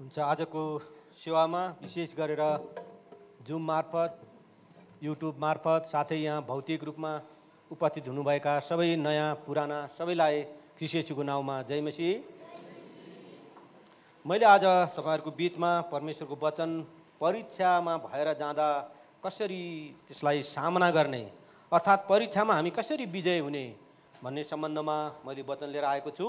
हुन्छ आजको सेवामा विशेष गरेर जुम मार्फत युट्युब मार्फत साथै यहाँ भौतिक रूपमा उपस्थित हुनुभएका सबै नयाँ पुराना सबैलाई चुको नाउँमा जयमसी मैले आज तपाईँहरूको बिचमा परमेश्वरको वचन परीक्षामा भएर जाँदा कसरी त्यसलाई सामना गर्ने अर्थात् परीक्षामा हामी कसरी विजय हुने भन्ने सम्बन्धमा मैले वचन लिएर आएको छु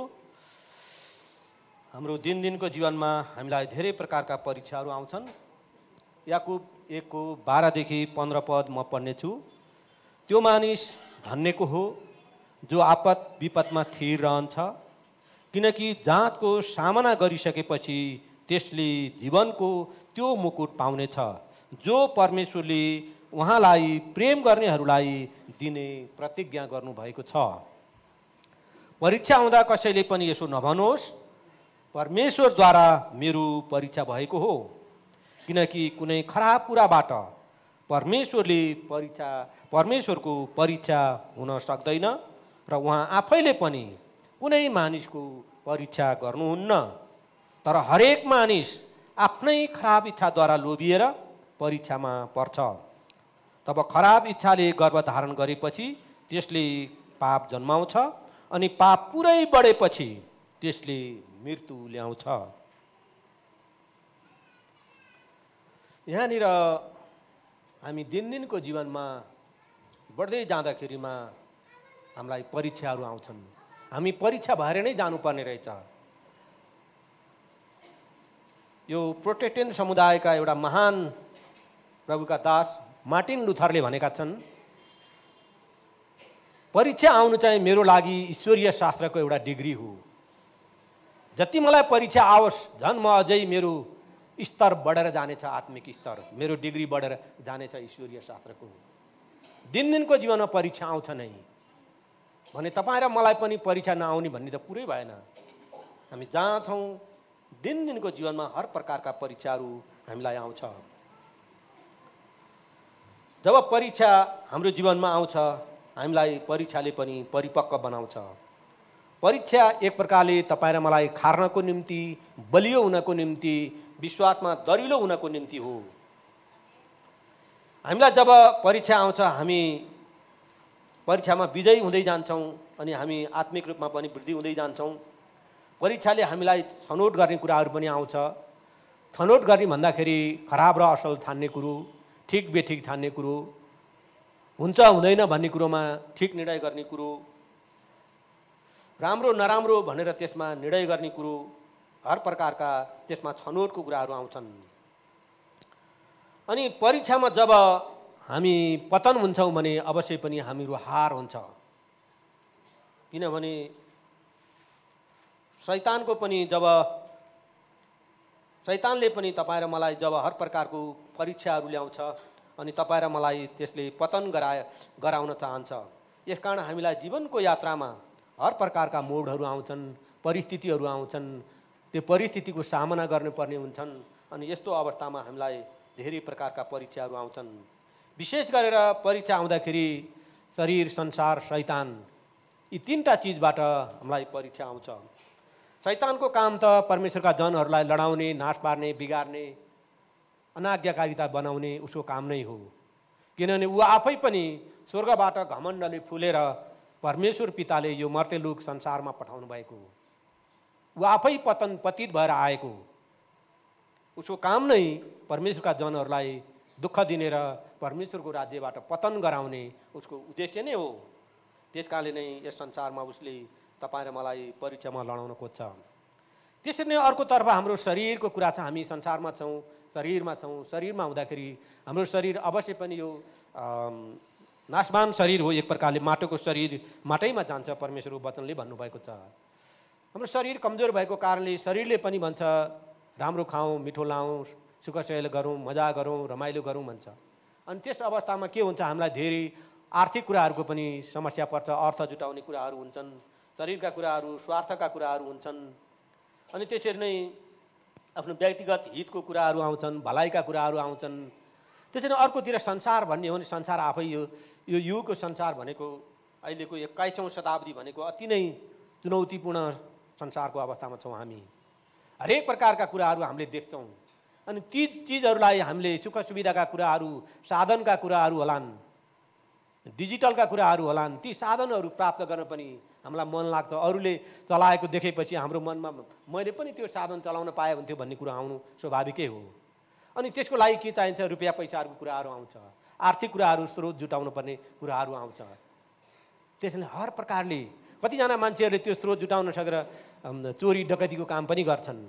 हाम्रो दिनदिनको जीवनमा हामीलाई धेरै प्रकारका परीक्षाहरू आउँछन् याकुब एकको बाह्रदेखि पन्ध्र पद म पढ्नेछु त्यो मानिस धन्यको हो जो आपत विपदमा थिर रहन्छ किनकि जाँतको सामना गरिसकेपछि त्यसले जीवनको त्यो मुकुट पाउनेछ जो परमेश्वरले उहाँलाई प्रेम गर्नेहरूलाई दिने प्रतिज्ञा गर्नुभएको छ परीक्षा आउँदा कसैले पनि यसो नभनोस् परमेश्वरद्वारा मेरो परीक्षा भएको हो किनकि कुनै खराब कुराबाट परमेश्वरले परीक्षा परमेश्वरको परीक्षा हुन सक्दैन र उहाँ आफैले पनि कुनै मानिसको परीक्षा गर्नुहुन्न तर हरेक मानिस आफ्नै खराब इच्छाद्वारा लोभिएर परीक्षामा पर्छ तब खराब इच्छाले गर्व धारण गरेपछि त्यसले पाप जन्माउँछ अनि पाप पुरै बढेपछि त्यसले मृत्यु ल्याउँछ यहाँनिर हामी दिनदिनको जीवनमा बढ्दै जाँदाखेरिमा हामीलाई परीक्षाहरू आउँछन् हामी परीक्षा भएर नै जानुपर्ने रहेछ यो प्रोटेक्टेन समुदायका एउटा महान प्रभुका दास मार्टिन लुथरले भनेका छन् परीक्षा आउनु चाहिँ मेरो लागि ईश्वरीय शास्त्रको एउटा डिग्री हो जति मलाई परीक्षा आओस् झन् म अझै मेरो स्तर बढेर जानेछ आत्मिक स्तर मेरो डिग्री बढेर जानेछ ईश्वरीय शास्त्रको दिन दिनको जीवनमा परीक्षा आउँछ नै भने तपाईँ र मलाई पनि परीक्षा नआउने भन्ने त पुरै भएन हामी जहाँ छौँ दिनको जीवनमा हर प्रकारका परीक्षाहरू हामीलाई आउँछ जब परीक्षा हाम्रो जीवनमा आउँछ हामीलाई परीक्षाले पनि परिपक्व बनाउँछ परीक्षा एक प्रकारले तपाईँ र मलाई खार्नको निम्ति बलियो हुनको निम्ति विश्वासमा दरिलो हुनको निम्ति हो हामीलाई जब परीक्षा आउँछ हामी परीक्षामा विजयी हुँदै जान्छौँ अनि हामी आत्मिक रूपमा पनि वृद्धि हुँदै जान्छौँ परीक्षाले हामीलाई छनौट गर्ने कुराहरू पनि आउँछ छनौट गर्ने भन्दाखेरि खराब र असल छान्ने कुरो ठिक बेठिक छान्ने कुरो हुन्छ हुँदैन भन्ने कुरोमा ठिक निर्णय गर्ने कुरो राम्रो नराम्रो भनेर त्यसमा निर्णय गर्ने कुरो हर प्रकारका त्यसमा छनौटको कुराहरू आउँछन् अनि परीक्षामा जब हामी पतन हुन्छौँ भने अवश्य पनि हामीहरू हार हुन्छ किनभने शैतानको पनि जब शैतानले पनि तपाईँ र मलाई जब हर प्रकारको परीक्षाहरू ल्याउँछ अनि तपाईँ र मलाई त्यसले पतन गरा गराउन चाहन्छ यसकारण हामीलाई जीवनको यात्रामा हर प्रकारका मोडहरू आउँछन् परिस्थितिहरू आउँछन् त्यो परिस्थितिको सामना गर्नुपर्ने हुन्छन् अनि यस्तो अवस्थामा हामीलाई धेरै प्रकारका परीक्षाहरू आउँछन् विशेष गरेर परीक्षा आउँदाखेरि शरीर संसार शैतान यी तिनवटा चिजबाट हामीलाई परीक्षा आउँछ शैतानको काम त परमेश्वरका जनहरूलाई लडाउने नाश पार्ने बिगार्ने अनाज्ञाकारिता बनाउने उसको काम नै हो किनभने ऊ आफै पनि स्वर्गबाट घमण्डले फुलेर परमेश्वर पिताले यो मर्तेलुक संसारमा पठाउनु भएको हो ऊ आफै पतन पतित भएर आएको हो उसको काम नै परमेश्वरका जनहरूलाई दुःख दिने र परमेश्वरको राज्यबाट पतन गराउने उसको उद्देश्य नै हो त्यस कारणले नै यस संसारमा उसले तपाईँ र मलाई परीक्षामा लडाउन खोज्छ त्यसरी नै अर्कोतर्फ हाम्रो शरीरको कुरा छ हामी संसारमा छौँ शरीरमा छौँ शरीरमा हुँदाखेरि हाम्रो शरीर अवश्य पनि यो नाशमान शरीर हो एक प्रकारले माटोको शरीर माटैमा जान्छ परमेश्वर वचनले भन्नुभएको छ हाम्रो शरीर कमजोर भएको कारणले शरीरले पनि भन्छ राम्रो खाउँ मिठो लाउँ सुख सहल गरौँ मजा गरौँ रमाइलो गरौँ भन्छ अनि त्यस अवस्थामा के हुन्छ हामीलाई धेरै आर्थिक कुराहरूको पनि समस्या पर्छ अर्थ जुटाउने कुराहरू हुन्छन् शरीरका कुराहरू स्वार्थका कुराहरू हुन्छन् अनि त्यसरी नै आफ्नो व्यक्तिगत हितको कुराहरू आउँछन् भलाइका कुराहरू आउँछन् त्यसरी अर्कोतिर संसार भन्ने हो भने संसार आफै यो यो युगको संसार भनेको अहिलेको एक्काइसौँ शताब्दी भनेको अति नै चुनौतीपूर्ण संसारको अवस्थामा छौँ हामी हरेक प्रकारका कुराहरू हामीले देख्छौँ अनि ती चिजहरूलाई हामीले सुख सुविधाका कुराहरू साधनका कुराहरू होलान् डिजिटलका कुराहरू होलान् ती साधनहरू प्राप्त गर्न पनि हामीलाई मन लाग्छ अरूले चलाएको देखेपछि हाम्रो मनमा मैले पनि त्यो साधन चलाउन पाएँ हुन्थ्यो भन्ने कुरो आउनु स्वाभाविकै हो अनि त्यसको लागि के चाहिन्छ रुपियाँ पैसाहरूको कुराहरू आउँछ आर्थिक कुराहरू स्रोत जुटाउनु पर्ने कुराहरू आउँछ त्यसले हर प्रकारले कतिजना मान्छेहरूले त्यो स्रोत जुटाउन सकेर चोरी डकैतीको काम पनि गर्छन्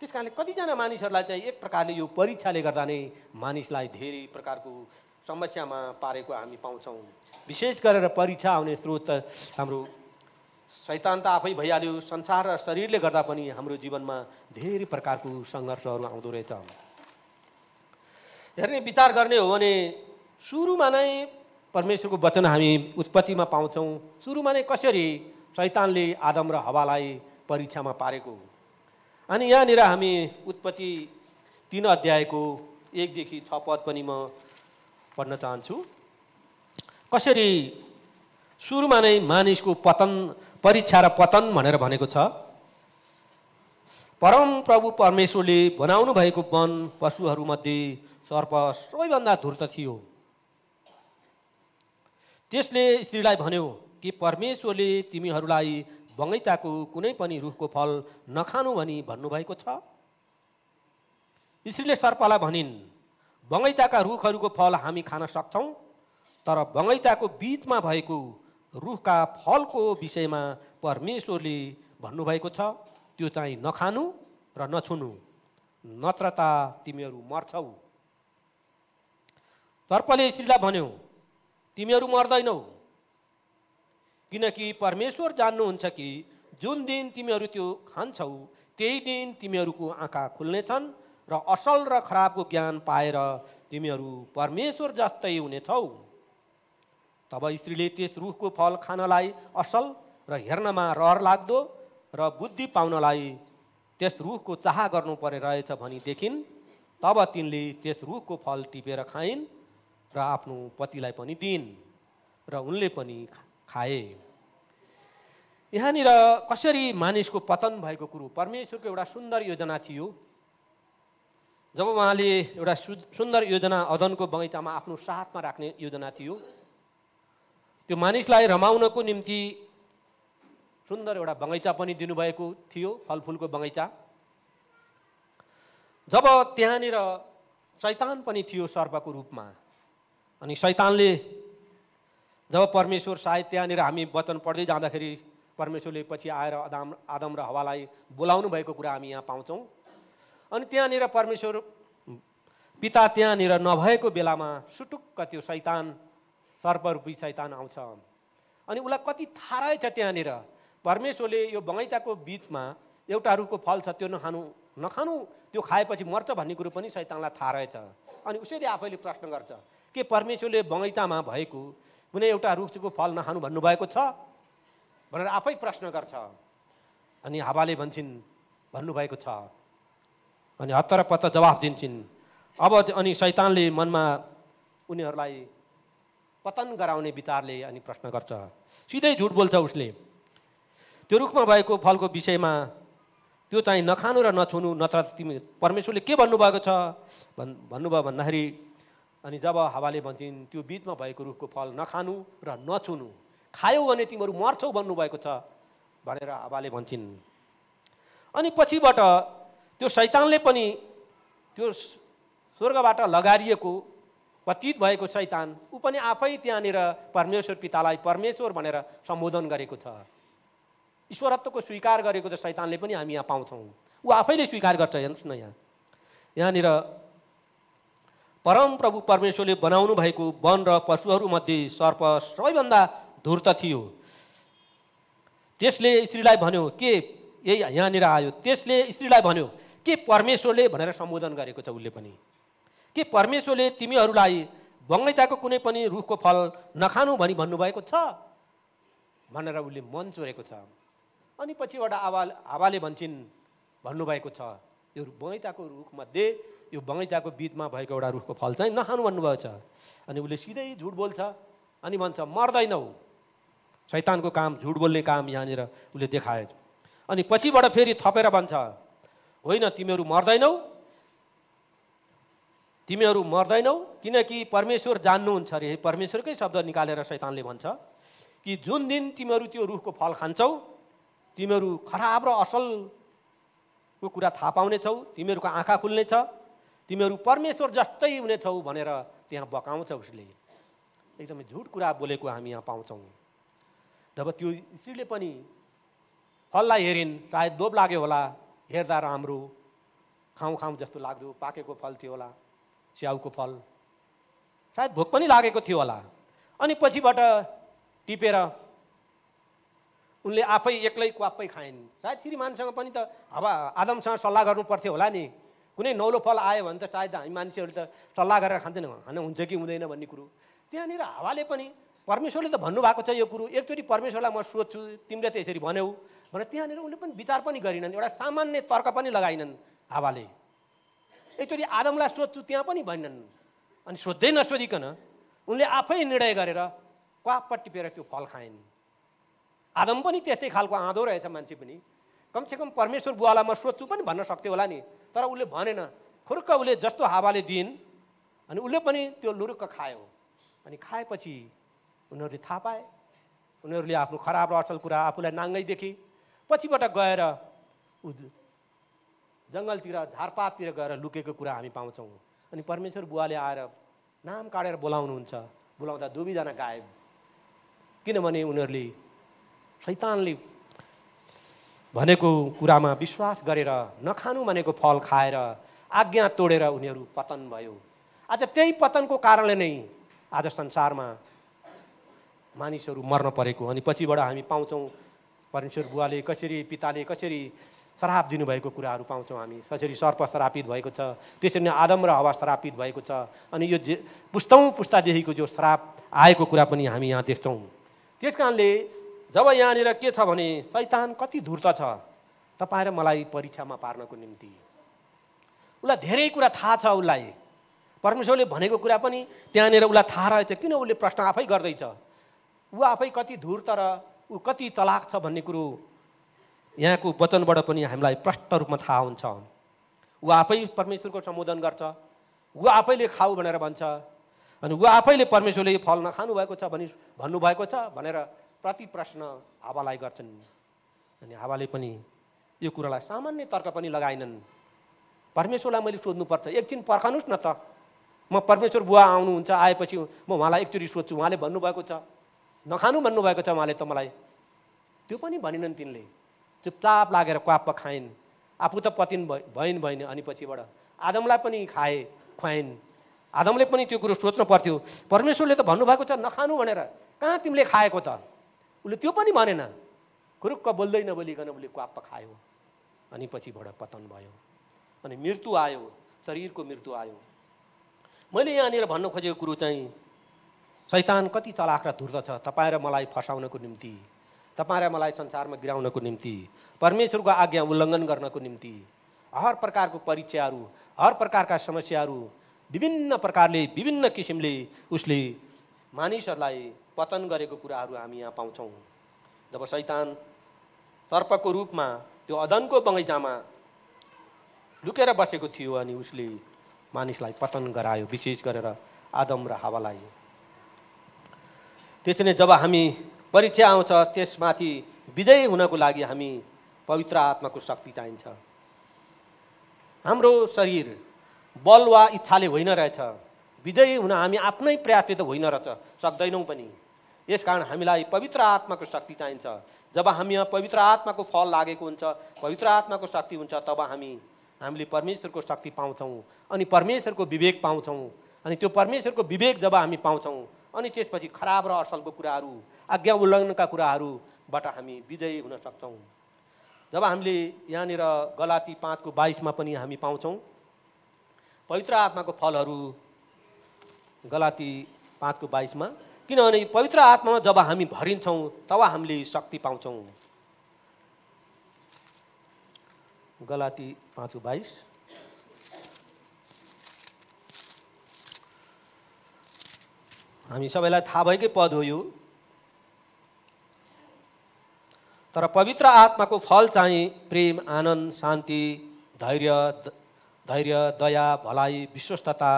त्यस कारणले कतिजना मानिसहरूलाई चाहिँ एक प्रकारले यो परीक्षाले गर्दा नै मानिसलाई धेरै प्रकारको समस्यामा पारेको हामी पाउँछौँ विशेष गरेर परीक्षा आउने स्रोत त हाम्रो शैतान त आफै भइहाल्यो संसार र शरीरले गर्दा पनि हाम्रो जीवनमा धेरै प्रकारको सङ्घर्षहरू आउँदो रहेछ हेर्ने विचार गर्ने हो भने सुरुमा नै परमेश्वरको वचन हामी उत्पत्तिमा पाउँछौँ सुरुमा नै कसरी शैतानले आदम र हवालाई परीक्षामा पारेको अनि यहाँनिर हामी उत्पत्ति तिन अध्यायको एकदेखि छ पद पनि म पढ्न चाहन्छु कसरी सुरुमा नै मानिसको पतन परीक्षा र पतन भनेर भनेको छ परम प्रभु परमेश्वरले बनाउनु भएको वन पशुहरूमध्ये सर्प सबैभन्दा धुर्त थियो त्यसले स्त्रीलाई भन्यो कि परमेश्वरले तिमीहरूलाई बगैँचाको कुनै पनि रुखको फल नखानु भनी भन्नुभएको छ स्त्रीले सर्पलाई भनिन् बगैँचाका रुखहरूको फल हामी खान सक्छौँ तर बगैँचाको बिचमा भएको रुखका फलको विषयमा परमेश्वरले भन्नुभएको छ त्यो चाहिँ नखानु र नछुनु नत्र त तिमीहरू मर्छौ तर्पले स्त्रीलाई भन्यो तिमीहरू मर्दैनौ किनकि परमेश्वर जान्नुहुन्छ कि जुन दिन तिमीहरू त्यो खान्छौ त्यही दिन तिमीहरूको आँखा खुल्नेछन् र असल र खराबको ज्ञान पाएर तिमीहरू परमेश्वर जस्तै हुनेछौ तब स्त्रीले त्यस रुखको फल खानलाई असल र हेर्नमा रहर लाग्दो र बुद्धि पाउनलाई त्यस रुखको चाह गर्नु परे रहेछ भनेदेखि तब तिनले त्यस रुखको फल टिपेर खाइन् र आफ्नो पतिलाई पनि दिइन् र उनले पनि खाए यहाँनिर कसरी मानिसको पतन भएको कुरो परमेश्वरको एउटा सुन्दर योजना थियो जब उहाँले एउटा सुन्दर योजना अदनको बगैँचामा आफ्नो साथमा राख्ने योजना थियो त्यो मानिसलाई रमाउनको निम्ति सुन्दर एउटा बगैँचा पनि दिनुभएको थियो फलफुलको बगैँचा जब त्यहाँनिर शैतान पनि थियो सर्पको रूपमा अनि शैतानले जब परमेश्वर सायद त्यहाँनिर हामी वचन पढ्दै जाँदाखेरि परमेश्वरले पछि आएर आदम आदम र हवालाई बोलाउनु भएको कुरा हामी यहाँ पाउँछौँ अनि त्यहाँनिर परमेश्वर पिता त्यहाँनिर नभएको बेलामा सुटुक्क त्यो शैतान सर्परूपी शैतान आउँछ अनि उसलाई कति थाहा रहेछ त्यहाँनिर परमेश्वरले यो बगैँचाको बिचमा एउटा रुखको फल छ त्यो नखानु नखानु त्यो खाएपछि मर्छ भन्ने कुरो पनि सैतानलाई थाहा रहेछ अनि उसैले आफैले प्रश्न गर्छ के परमेश्वरले बगैँचामा भएको कुनै एउटा रुखको फल नखानु भन्नुभएको छ भनेर आफै प्रश्न गर्छ अनि हावाले भन्छन् भन्नुभएको छ अनि हत्तर पत्तर जवाफ दिन्छन् अब अनि सैतानले मनमा उनीहरूलाई पतन गराउने विचारले अनि प्रश्न गर्छ सिधै झुट बोल्छ उसले त्यो रुखमा भएको फलको विषयमा त्यो चाहिँ नखानु र नछुनु नत्र तिमी परमेश्वरले के भन्नुभएको छ भन् भन्नुभयो भन्दाखेरि अनि जब हावाले भन्छन् त्यो बिचमा भएको रुखको फल नखानु र नछुनु खायौ भने तिमीहरू मर्छौ भन्नुभएको छ भनेर हावाले भन्छन् अनि पछिबाट त्यो शैतानले पनि त्यो स्वर्गबाट लगारिएको पतित भएको शैतान ऊ पनि आफै त्यहाँनिर परमेश्वर पितालाई परमेश्वर भनेर सम्बोधन गरेको छ ईश्वरत्वको स्वीकार गरेको त शैतानले पनि हामी यहाँ पाउँछौँ ऊ आफैले स्वीकार गर्छ हेर्नुहोस् न यहाँ यहाँनिर प्रभु परमेश्वरले बनाउनु भएको वन र पशुहरूमध्ये सर्प सबैभन्दा धुर्त थियो त्यसले स्त्रीलाई भन्यो के यही यहाँनिर आयो त्यसले स्त्रीलाई भन्यो के परमेश्वरले भनेर सम्बोधन गरेको छ उसले पनि के परमेश्वरले तिमीहरूलाई बगैँचाको कुनै पनि रुखको फल नखानु भनी भन्नुभएको छ भनेर उसले मन चोरेको छ अनि पछिबाट आवा हावाले भन्छन् भन्नुभएको छ यो बगैँचाको रुखमध्ये यो बगैँचाको बिचमा भएको एउटा रुखको फल चाहिँ नखानु भन्नुभएको छ अनि उसले सिधै झुट बोल्छ अनि भन्छ मर्दैनौ शैतानको काम झुट बोल्ने काम यहाँनिर उसले देखायो अनि पछिबाट फेरि थपेर भन्छ होइन तिमीहरू मर्दैनौ तिमीहरू मर्दैनौ किनकि परमेश्वर जान्नुहुन्छ अरे परमेश्वरकै शब्द निकालेर शैतानले भन्छ कि जुन दिन तिमीहरू त्यो रुखको फल खान्छौ तिमीहरू खराब र असलको कुरा थाहा पाउनेछौ तिमीहरूको आँखा खुल्नेछ तिमीहरू परमेश्वर जस्तै हुनेछौ भनेर त्यहाँ बकाउँछ उसले एकदमै झुट कुरा बोलेको हामी यहाँ पाउँछौँ जब त्यो स्त्रीले पनि फललाई हेरिन् सायद दोब लाग्यो होला हेर्दा राम्रो खाउँ खाउँ जस्तो लाग्दो पाकेको फल थियो होला स्याउको फल सायद भोक पनि लागेको थियो होला अनि पछिबाट टिपेर उनले आफै एक्लै क्वापै खाइन् सायद श्रीमानसँग पनि त हवा आदमसँग सल्लाह गर्नुपर्थ्यो होला नि कुनै नौलो फल आयो भने त सायद हामी मान्छेहरू त सल्लाह गरेर खान्थेन खान हुन्छ कि हुँदैन भन्ने कुरो त्यहाँनिर हावाले पनि परमेश्वरले त भन्नुभएको छ यो कुरो एकचोटि परमेश्वरलाई म सोध्छु तिमीले त यसरी भन्यौ भनेर त्यहाँनिर उनले पनि विचार पनि गरिनन् एउटा सामान्य तर्क पनि लगाइनन् हावाले एकचोटि आदमलाई सोध्छु त्यहाँ पनि भन्नन् अनि सोध्दै नसोधिकन उनले आफै निर्णय गरेर क्वापट्टि पेर त्यो फल खाइन् आदम पनि त्यस्तै खालको आँधो रहेछ मान्छे पनि कमसेकम परमेश्वर बुवालाई म सोध्छु पनि भन्न सक्थ्यो होला नि तर उसले भनेन खुर्क उसले जस्तो हावाले दिइन् अनि उसले पनि त्यो लुरुक्क खायो अनि खाएपछि उनीहरूले थाहा पाए उनीहरूले आफ्नो खराब र असल कुरा आफूलाई नाङ्गै देखे पछिबाट गएर ऊ जङ्गलतिर झारपाततिर गएर लुकेको कुरा हामी पाउँछौँ अनि परमेश्वर बुवाले आएर नाम काटेर बोलाउनुहुन्छ बोलाउँदा दुवैजना गायब किनभने उनीहरूले शैतानले भनेको कुरामा विश्वास गरेर नखानु भनेको फल खाएर आज्ञा तोडेर उनीहरू पतन भयो आज त्यही पतनको कारणले नै आज संसारमा मानिसहरू मर्न परेको अनि पछिबाट हामी पाउँछौँ परमेश्वर बुवाले कसरी पिताले कसरी श्राप दिनुभएको कुराहरू पाउँछौँ हामी त्यसरी सर्प श्रापित भएको छ त्यसरी नै आदम र हवा श्रापित भएको छ अनि यो जे पुस्तौँ पुस्तादेखिको जो श्राप आएको कुरा पनि हामी यहाँ देख्छौँ त्यस कारणले जब यहाँनिर के छ भने शैतान कति धुर्त छ तपाईँ र मलाई परीक्षामा पार्नको निम्ति उसलाई धेरै कुरा थाहा छ उसलाई परमेश्वरले भनेको कुरा पनि त्यहाँनिर उसलाई थाहा रहेछ किन उसले प्रश्न आफै गर्दैछ ऊ आफै कति धुर्त र ऊ कति तलाक छ भन्ने कुरो यहाँको वचनबाट पनि हामीलाई प्रष्ट रूपमा थाहा हुन्छ ऊ आफै परमेश्वरको सम्बोधन गर्छ ऊ आफैले खाऊ भनेर भन्छ अनि ऊ आफैले परमेश्वरले यो फल नखानु भएको छ भनी भन्नुभएको छ भनेर प्रति प्रश्न हावालाई गर्छन् अनि हावाले पनि यो कुरालाई सामान्य तर्क पनि लगाएनन् परमेश्वरलाई मैले सोध्नुपर्छ एकछिन पर्खानुहोस् न त म परमेश्वर बुवा आउनुहुन्छ आएपछि म उहाँलाई एकचोटि सोध्छु उहाँले भन्नुभएको छ नखानु भन्नुभएको छ उहाँले त मलाई त्यो पनि भनिनन् तिनले चुपचाप लागेर क्वाप खाइन् आफू त पतिन भइन् भइन् अनि पछिबाट आदमलाई पनि खाए खुवाइन् आदमले पनि त्यो कुरो सोच्नु पर्थ्यो परमेश्वरले त भन्नुभएको छ नखानु भनेर कहाँ तिमीले खाएको त उसले त्यो पनि भनेन कुरुक्क बोल्दै नबोलिकन उसले क्वाप खायो अनि पछिबाट पतन भयो अनि मृत्यु आयो शरीरको मृत्यु आयो मैले यहाँनिर भन्न खोजेको कुरो चाहिँ शैतान कति चलाख र छ तपाईँ र मलाई फसाउनको निम्ति तपाईँ मलाई संसारमा गिराउनको निम्ति परमेश्वरको आज्ञा उल्लङ्घन गर्नको निम्ति हर प्रकारको परिचयहरू हर प्रकारका समस्याहरू विभिन्न प्रकारले विभिन्न किसिमले उसले मानिसहरूलाई पतन गरेको कुराहरू हामी यहाँ पाउँछौँ जब शैतान तर्पको रूपमा त्यो अदनको बगैँचामा लुकेर बसेको थियो अनि उसले मानिसलाई पतन गरायो विशेष गरेर आदम र हावालाई त्यसरी जब हामी परीक्षा आउँछ त्यसमाथि विजय हुनको लागि हामी पवित्र आत्माको शक्ति चाहिन्छ हाम्रो शरीर बल वा इच्छाले होइन रहेछ विजय हुन हामी आफ्नै प्रयासले त होइन रहेछ सक्दैनौँ पनि यसकारण हामीलाई पवित्र आत्माको शक्ति चाहिन्छ जब हामी पवित्र आत्माको फल लागेको हुन्छ पवित्र आत्माको शक्ति हुन्छ तब हामी हामीले परमेश्वरको शक्ति पाउँछौँ अनि परमेश्वरको विवेक पाउँछौँ अनि त्यो परमेश्वरको विवेक जब हामी पाउँछौँ अनि त्यसपछि खराब र असलको कुराहरू आज्ञा उल्लङ्घनका कुराहरूबाट हामी विजयी हुन सक्छौँ जब हामीले यहाँनिर गलाती पाँचको बाइसमा पनि हामी पाउँछौँ पवित्र आत्माको फलहरू गलाती पाँचको बाइसमा किनभने पवित्र आत्मामा जब हामी भरिन्छौँ तब हामीले शक्ति पाउँछौँ गलाती पाँचको बाइस हामी सबैलाई थाहा भएकै पद हो यो तर पवित्र आत्माको फल चाहिँ प्रेम आनन्द शान्ति धैर्य धैर्य दया भलाइ विश्वस्तता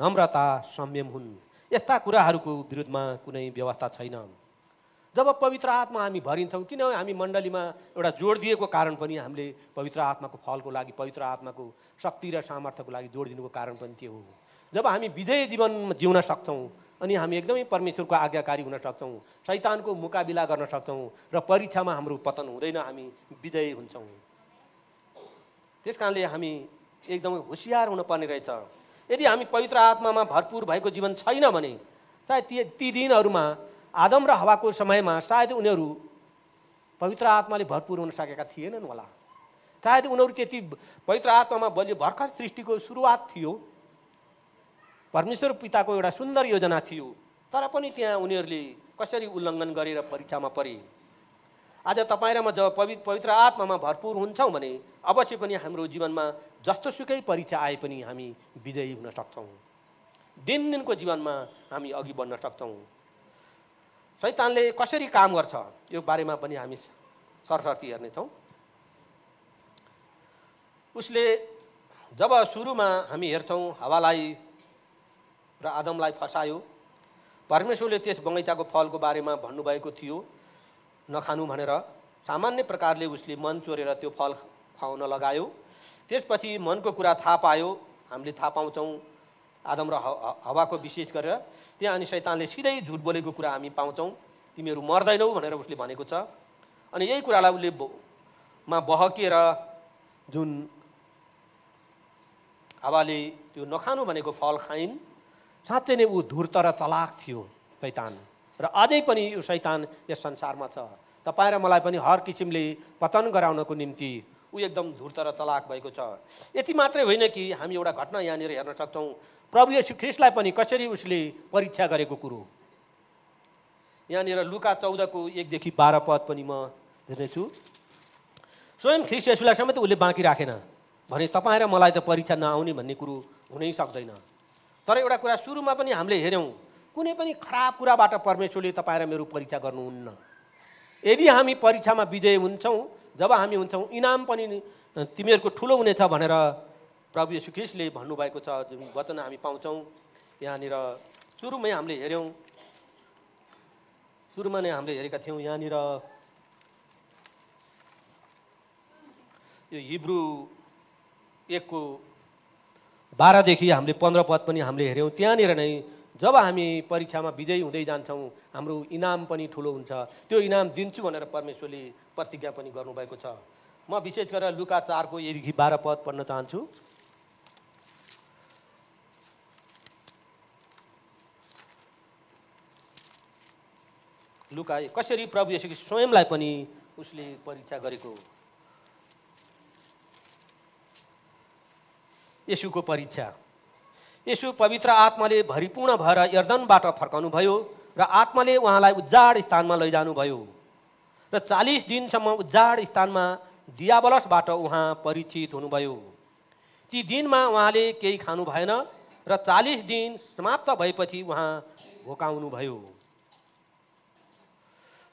नम्रता संयम हुन् यस्ता कुराहरूको विरुद्धमा कुनै व्यवस्था छैन जब पवित्र आत्मा हामी भरिन्छौँ किनभने हामी मण्डलीमा एउटा जोड दिएको कारण पनि हामीले पवित्र आत्माको फलको लागि पवित्र आत्माको शक्ति र सामर्थ्यको लागि जोड दिनुको कारण पनि त्यो हो जब हामी विजय जीवनमा जिउन सक्छौँ अनि हामी एकदमै परमेश्वरको आज्ञाकारी हुन सक्छौँ शैतानको मुकाबिला गर्न सक्छौँ र परीक्षामा हाम्रो पतन हुँदैन हामी विजयी हुन्छौँ त्यस कारणले हामी एकदमै होसियार हुनुपर्ने रहेछ यदि हामी पवित्र आत्मामा भरपुर भएको जीवन छैन भने चाहे ती ती दिनहरूमा आदम र हावाको समयमा सायद उनीहरू पवित्र आत्माले भरपुर हुन सकेका थिएनन् होला सायद उनीहरू त्यति पवित्र आत्मामा बलियो भर्खर सृष्टिको सुरुवात थियो परमेश्वर पिताको एउटा सुन्दर योजना थियो तर पनि त्यहाँ उनीहरूले कसरी उल्लङ्घन गरेर परीक्षामा परे आज तपाईँ र म जब पवि पवित्र आत्मामा भरपूर हुन्छौँ भने अवश्य पनि हाम्रो जीवनमा जस्तो सुकै परीक्षा आए पनि हामी विजयी हुन सक्छौँ दिनदिनको जीवनमा हामी अघि बढ्न सक्छौँ सैतानले कसरी काम गर्छ यो बारेमा पनि हामी सरसर्ती हेर्नेछौँ उसले जब सुरुमा हामी हेर्छौँ हावालाई र आदमलाई फसायो परमेश्वरले त्यस बगैँचाको फलको बारेमा भन्नुभएको थियो नखानु भनेर सामान्य प्रकारले उसले मन चोरेर त्यो फल खुवाउन लगायो त्यसपछि मनको कुरा थाहा पायो हामीले थाहा पाउँछौँ आदम र हवाको विशेष गरेर त्यहाँ अनि शैतानले सिधै झुट बोलेको कुरा हामी पाउँछौँ तिमीहरू मर्दैनौ भनेर उसले भनेको छ अनि यही कुरालाई उसले मा बहकेर जुन हावाले त्यो नखानु भनेको फल खाइन् साँच्चै नै ऊ धुर्त र तलाक थियो शैतान र अझै पनि यो शैतान यस संसारमा छ तपाईँ र मलाई पनि हर किसिमले पतन गराउनको निम्ति ऊ एकदम धुर्त र तलाक भएको छ यति मात्रै होइन कि हामी एउटा घटना यहाँनिर हेर्न सक्छौँ प्रभु यशु ख्रिस्टलाई पनि कसरी उसले परीक्षा गरेको कुरो यहाँनिर लुका चौधको एकदेखि बाह्र पद पनि म हेर्नेछु स्वयं ख्रिस्ट यसुलाई समेत उसले बाँकी राखेन भने तपाईँ र मलाई त परीक्षा नआउने भन्ने कुरो हुनै सक्दैन तर एउटा कुरा सुरुमा पनि हामीले हेऱ्यौँ कुनै पनि खराब कुराबाट परमेश्वरले तपाईँ र मेरो परीक्षा गर्नुहुन्न यदि हामी परीक्षामा विजय हुन्छौँ जब हामी हुन्छौँ इनाम पनि तिमीहरूको ठुलो हुनेछ भनेर प्रभु यशु ख्रिस्टले भन्नुभएको छ जुन वचन हामी पाउँछौँ यहाँनिर सुरुमै हामीले हेऱ्यौँ सुरुमा नै हामीले हेरेका थियौँ यहाँनिर यो हिब्रु एकको बाह्रदेखि हामीले पन्ध्र पद पनि हामीले हेऱ्यौँ त्यहाँनिर नै जब हामी परीक्षामा विजयी हुँदै जान्छौँ हाम्रो इनाम पनि ठुलो हुन्छ त्यो इनाम दिन्छु भनेर परमेश्वरले प्रतिज्ञा पनि गर्नुभएको छ म विशेष गरेर लुका चारको यदेखि बाह्र पद पढ्न चाहन्छु लुका कसरी प्रभु यसरी स्वयंलाई पनि उसले परीक्षा गरेको यसुको परीक्षा यसु पवित्र आत्माले भरिपूर्ण भएर यर्दनबाट फर्काउनुभयो र आत्माले उहाँलाई उजाड स्थानमा लैजानुभयो र चालिस दिनसम्म उजाड स्थानमा दियाबलसबाट उहाँ परिचित हुनुभयो ती दिनमा उहाँले केही खानु भएन र चालिस दिन समाप्त भएपछि उहाँ भोकाउनुभयो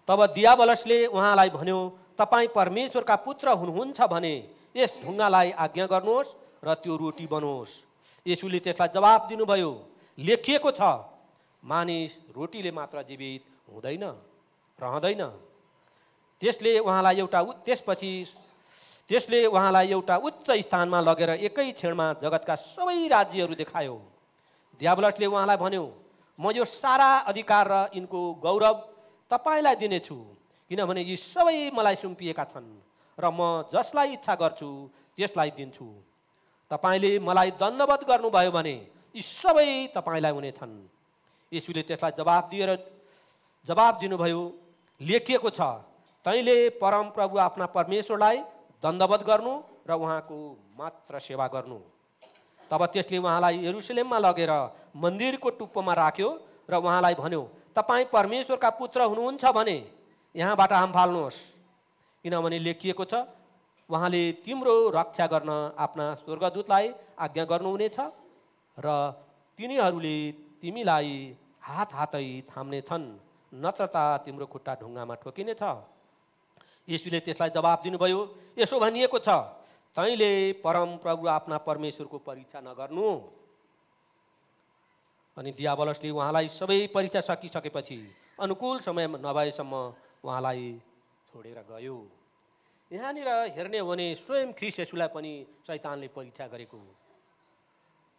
तब दियाबलसले उहाँलाई भन्यो तपाईँ परमेश्वरका पुत्र हुनुहुन्छ भने यस ढुङ्गालाई आज्ञा गर्नुहोस् र त्यो रोटी बनोस् यसुले त्यसलाई जवाब दिनुभयो लेखिएको छ मानिस रोटीले मात्र जीवित हुँदैन रहँदैन त्यसले उहाँलाई एउटा त्यसपछि त्यसले उहाँलाई एउटा उच्च स्थानमा लगेर एकै क्षणमा जगतका सबै राज्यहरू देखायो दियाबलसले उहाँलाई भन्यो म यो सारा अधिकार र यिनको गौरव तपाईँलाई दिनेछु किनभने यी सबै मलाई सुम्पिएका छन् र म जसलाई इच्छा गर्छु त्यसलाई दिन्छु तपाईँले मलाई दण्डवत गर्नुभयो भने यी सबै तपाईँलाई हुने छन् त्यसलाई जवाब दिएर जवाब दिनुभयो लेखिएको छ तैँले परमप्रभु आफ्ना परमेश्वरलाई दण्डवत गर्नु र उहाँको मात्र सेवा गर्नु तब त्यसले उहाँलाई यरुसलेममा लगेर मन्दिरको टुप्पोमा राख्यो र उहाँलाई भन्यो तपाईँ परमेश्वरका पुत्र हुनुहुन्छ भने यहाँबाट हाम फाल्नुहोस् किनभने लेखिएको छ उहाँले तिम्रो रक्षा गर्न आफ्ना स्वर्गदूतलाई आज्ञा गर्नुहुनेछ र तिनीहरूले तिमीलाई हात हातै थाम्नेछन् नचता तिम्रो खुट्टा ढुङ्गामा ठोकिनेछ यसुले त्यसलाई जवाब दिनुभयो यसो भनिएको छ तैँले परम प्रभु आफ्ना परमेश्वरको परीक्षा नगर्नु अनि दियावलसले उहाँलाई सबै परीक्षा सकिसकेपछि अनुकूल समय नभएसम्म उहाँलाई छोडेर गयो यहाँनिर हेर्ने हो भने स्वयं ख्रिस यसुलाई पनि शैतानले परीक्षा गरेको हो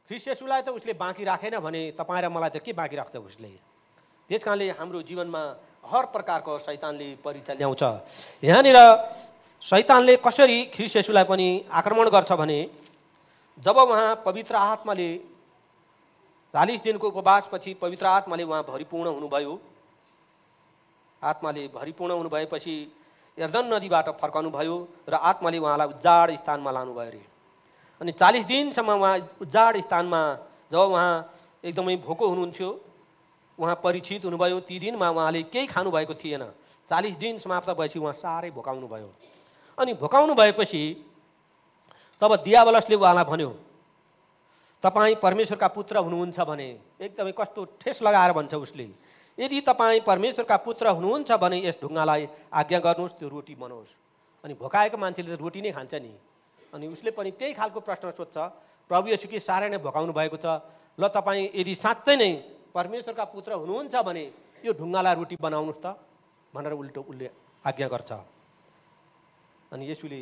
ख्रिस यसुलाई त उसले बाँकी राखेन भने तपाईँ र मलाई त के बाँकी राख्छ उसले त्यस कारणले हाम्रो जीवनमा हर प्रकारको शैतानले परीक्षा ल्याउँछ यहाँनिर शैतानले कसरी ख्रिस यसुलाई पनि आक्रमण गर्छ भने जब उहाँ पवित्र आत्माले चालिस दिनको उपवासपछि पवित्र आत्माले उहाँ भरिपूर्ण हुनुभयो आत्माले भरिपूर्ण हुनुभएपछि यर्दन नदीबाट भयो र आत्माले उहाँलाई उजाड स्थानमा लानुभयो अरे अनि चालिस दिनसम्म उहाँ उजाड स्थानमा जब उहाँ एकदमै भोको हुनुहुन्थ्यो उहाँ परिचित हुनुभयो ती दिनमा उहाँले केही खानुभएको थिएन चालिस दिन समाप्त भएपछि उहाँ साह्रै भोकाउनु भयो अनि भोकाउनु भएपछि तब दियावलसले उहाँलाई भन्यो तपाईँ परमेश्वरका पुत्र हुनुहुन्छ भने एकदमै कस्तो ठेस लगाएर भन्छ उसले यदि तपाईँ परमेश्वरका पुत्र हुनुहुन्छ भने यस ढुङ्गालाई आज्ञा गर्नुहोस् त्यो रोटी बनाओस् अनि भोकाएको मान्छेले त रोटी नै खान्छ नि अनि उसले पनि त्यही खालको प्रश्न सोध्छ प्रभु यसो कि साह्रै नै भोकाउनु भएको छ ल तपाईँ यदि साँच्चै नै परमेश्वरका पुत्र हुनुहुन्छ भने यो ढुङ्गालाई रोटी बनाउनुहोस् त भनेर उल्टो उसले आज्ञा गर्छ अनि यसुले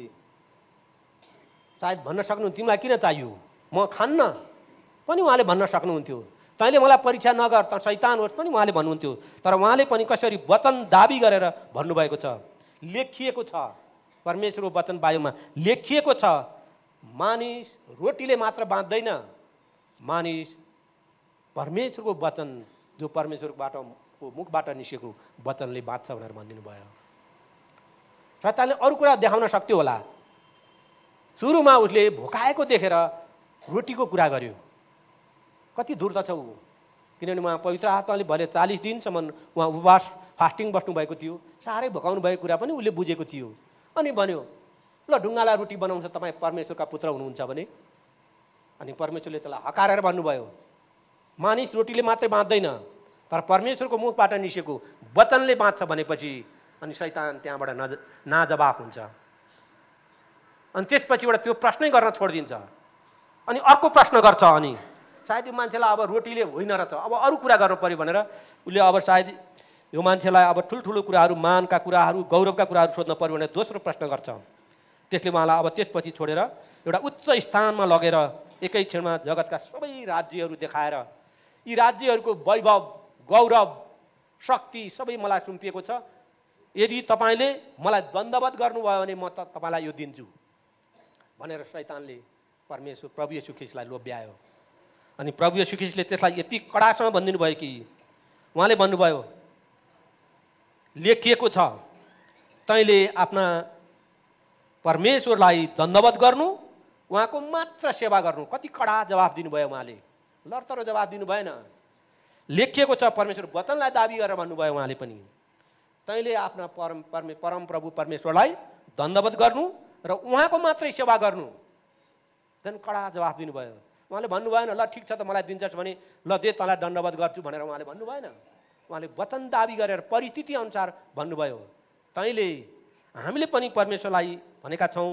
सायद भन्न सक्नुहुन्थ्यो तिमीलाई किन चाहियो म खान्न पनि उहाँले भन्न सक्नुहुन्थ्यो तैँले मलाई परीक्षा नगर त शैतान होस् पनि उहाँले भन्नुहुन्थ्यो तर उहाँले पनि कसरी वचन दाबी गरेर भन्नुभएको छ लेखिएको छ परमेश्वरको वचन वायुमा लेखिएको छ मानिस रोटीले मात्र बाँच्दैन मानिस परमेश्वरको वचन जो परमेश्वरबाट मुखबाट निस्केको वचनले बाँच्छ भनेर भनिदिनु भयो सैतानले अरू कुरा देखाउन सक्थ्यो होला सुरुमा उसले भोकाएको देखेर रोटीको कुरा गर्यो कति दूर त छ ऊ किनभने उहाँ पवित्र आत्माले भले चालिस दिनसम्म उहाँ उपवास फास्टिङ बस्नुभएको थियो साह्रै भकाउनु भएको कुरा पनि उसले बुझेको थियो अनि भन्यो ल ढुङ्गालाई रोटी बनाउँछ तपाईँ परमेश्वरका पुत्र हुनुहुन्छ भने अनि परमेश्वरले त्यसलाई हकारेर भन्नुभयो मानिस रोटीले मात्रै बाँच्दैन तर परमेश्वरको मुखबाट निस्केको वचनले बाँच्छ भनेपछि अनि शैतान त्यहाँबाट नज नाजवाफ हुन्छ अनि त्यसपछिबाट त्यो प्रश्नै गर्न छोडिदिन्छ अनि अर्को प्रश्न गर्छ अनि सायद यो मान्छेलाई अब रोटीले होइन रहेछ अब अरू कुरा गर्नु पऱ्यो भनेर उसले अब सायद यो मान्छेलाई अब ठुल्ठुलो कुराहरू मानका कुराहरू गौरवका कुराहरू सोध्नु पऱ्यो भने दोस्रो प्रश्न गर्छ त्यसले उहाँलाई अब त्यसपछि छोडेर एउटा उच्च स्थानमा लगेर एकै क्षणमा जगतका सबै राज्यहरू देखाएर यी राज्यहरूको वैभव गौरव शक्ति सबै मलाई सुम्पिएको छ यदि तपाईँले मलाई दण्डवत गर्नुभयो भने म त तपाईँलाई यो दिन्छु भनेर शैतानले परमेश्वर प्रभु यशु ख्रिस्टलाई लोभ्यायो अनि प्रभु यशुख्रिस्टले त्यसलाई यति कडासँग भनिदिनु भयो कि उहाँले भन्नुभयो लेखिएको छ तैँले आफ्ना परमेश्वरलाई धन्यवाद गर्नु उहाँको मात्र सेवा गर्नु कति कडा जवाब दिनुभयो उहाँले लर्तरो जवाब दिनु भएन लेखिएको छ परमेश्वर वचनलाई दाबी गरेर भन्नुभयो उहाँले पनि तैँले आफ्ना परम परमे परम प्रभु परमेश्वरलाई धन्यवाद गर्नु र उहाँको मात्रै सेवा गर्नु झन् कडा जवाफ दिनुभयो उहाँले भन्नु भएन ल ठिक छ त मलाई दिन्छस् भने ल दे तँलाई दण्डवत गर्छु भनेर उहाँले भन्नु भएन उहाँले वचन दाबी गरेर परिस्थिति अनुसार भन्नुभयो तैँले हामीले पनि परमेश्वरलाई भनेका छौँ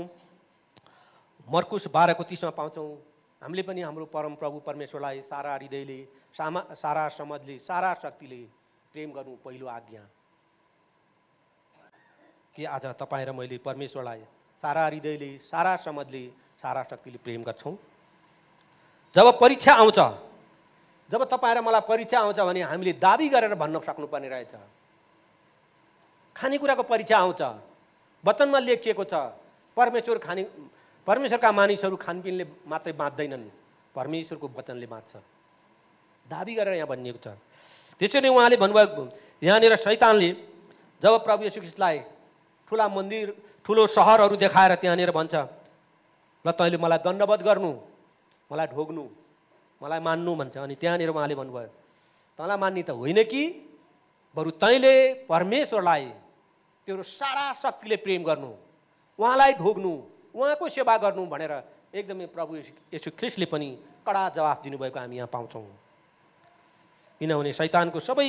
मर्कुस बाह्रको तिसमा पाउँछौँ हामीले पनि हाम्रो परम प्रभु परमेश्वरलाई सारा हृदयले सामा सारा समाजले सारा शक्तिले प्रेम गर्नु पहिलो आज्ञा के आज तपाईँ र मैले परमेश्वरलाई सारा हृदयले सारा समाजले सारा शक्तिले प्रेम गर्छौँ जब परीक्षा आउँछ जब तपाईँ र मलाई परीक्षा आउँछ भने हामीले दाबी गरेर भन्न सक्नुपर्ने रहेछ खानेकुराको परीक्षा आउँछ वचनमा लेखिएको छ परमेश्वर खाने परमेश्वरका मानिसहरू खानपिनले मात्रै बाँच्दैनन् परमेश्वरको वचनले बाँच्छ दाबी गरेर यहाँ भनिएको छ त्यसरी उहाँले भन्नुभएको यहाँनिर शैतानले जब प्रभु यशुकृष्णलाई ठुला मन्दिर ठुलो सहरहरू देखाएर त्यहाँनिर भन्छ ल तैँले मलाई धन्यवाद गर्नु मलाई ढोग्नु मलाई मान्नु भन्छ अनि त्यहाँनिर उहाँले भन्नुभयो तँलाई मान्ने त होइन कि बरु तैँले परमेश्वरलाई तेरो सारा शक्तिले प्रेम गर्नु उहाँलाई ढोग्नु उहाँको सेवा गर्नु भनेर एकदमै प्रभु यसु ख्रिस्टले पनि कडा जवाफ दिनुभएको हामी यहाँ पाउँछौँ किनभने शैतानको सबै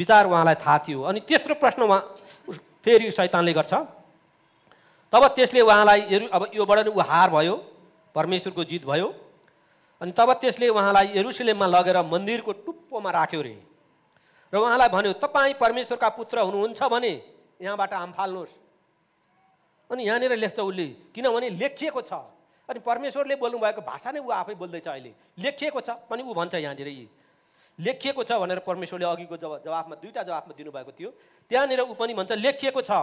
विचार उहाँलाई थाहा थियो अनि तेस्रो प्रश्न उहाँ फेरि शैतानले गर्छ तब त्यसले उहाँलाई अब योबाट ऊ हार भयो परमेश्वरको जित भयो अनि तब त्यसले उहाँलाई यरुसलेममा लगेर मन्दिरको टुप्पोमा राख्यो रे र उहाँलाई भन्यो तपाईँ परमेश्वरका पुत्र हुनुहुन्छ भने यहाँबाट हाम फाल्नुहोस् अनि यहाँनिर लेख्छ उसले किनभने लेखिएको छ अनि परमेश्वरले बोल्नुभएको भाषा नै ऊ आफै बोल्दैछ अहिले लेखिएको छ पनि ऊ भन्छ यहाँनिर यी लेखिएको छ भनेर परमेश्वरले अघिको जवा जवाफमा दुईवटा जवाफमा दिनुभएको थियो त्यहाँनिर ऊ पनि भन्छ लेखिएको छ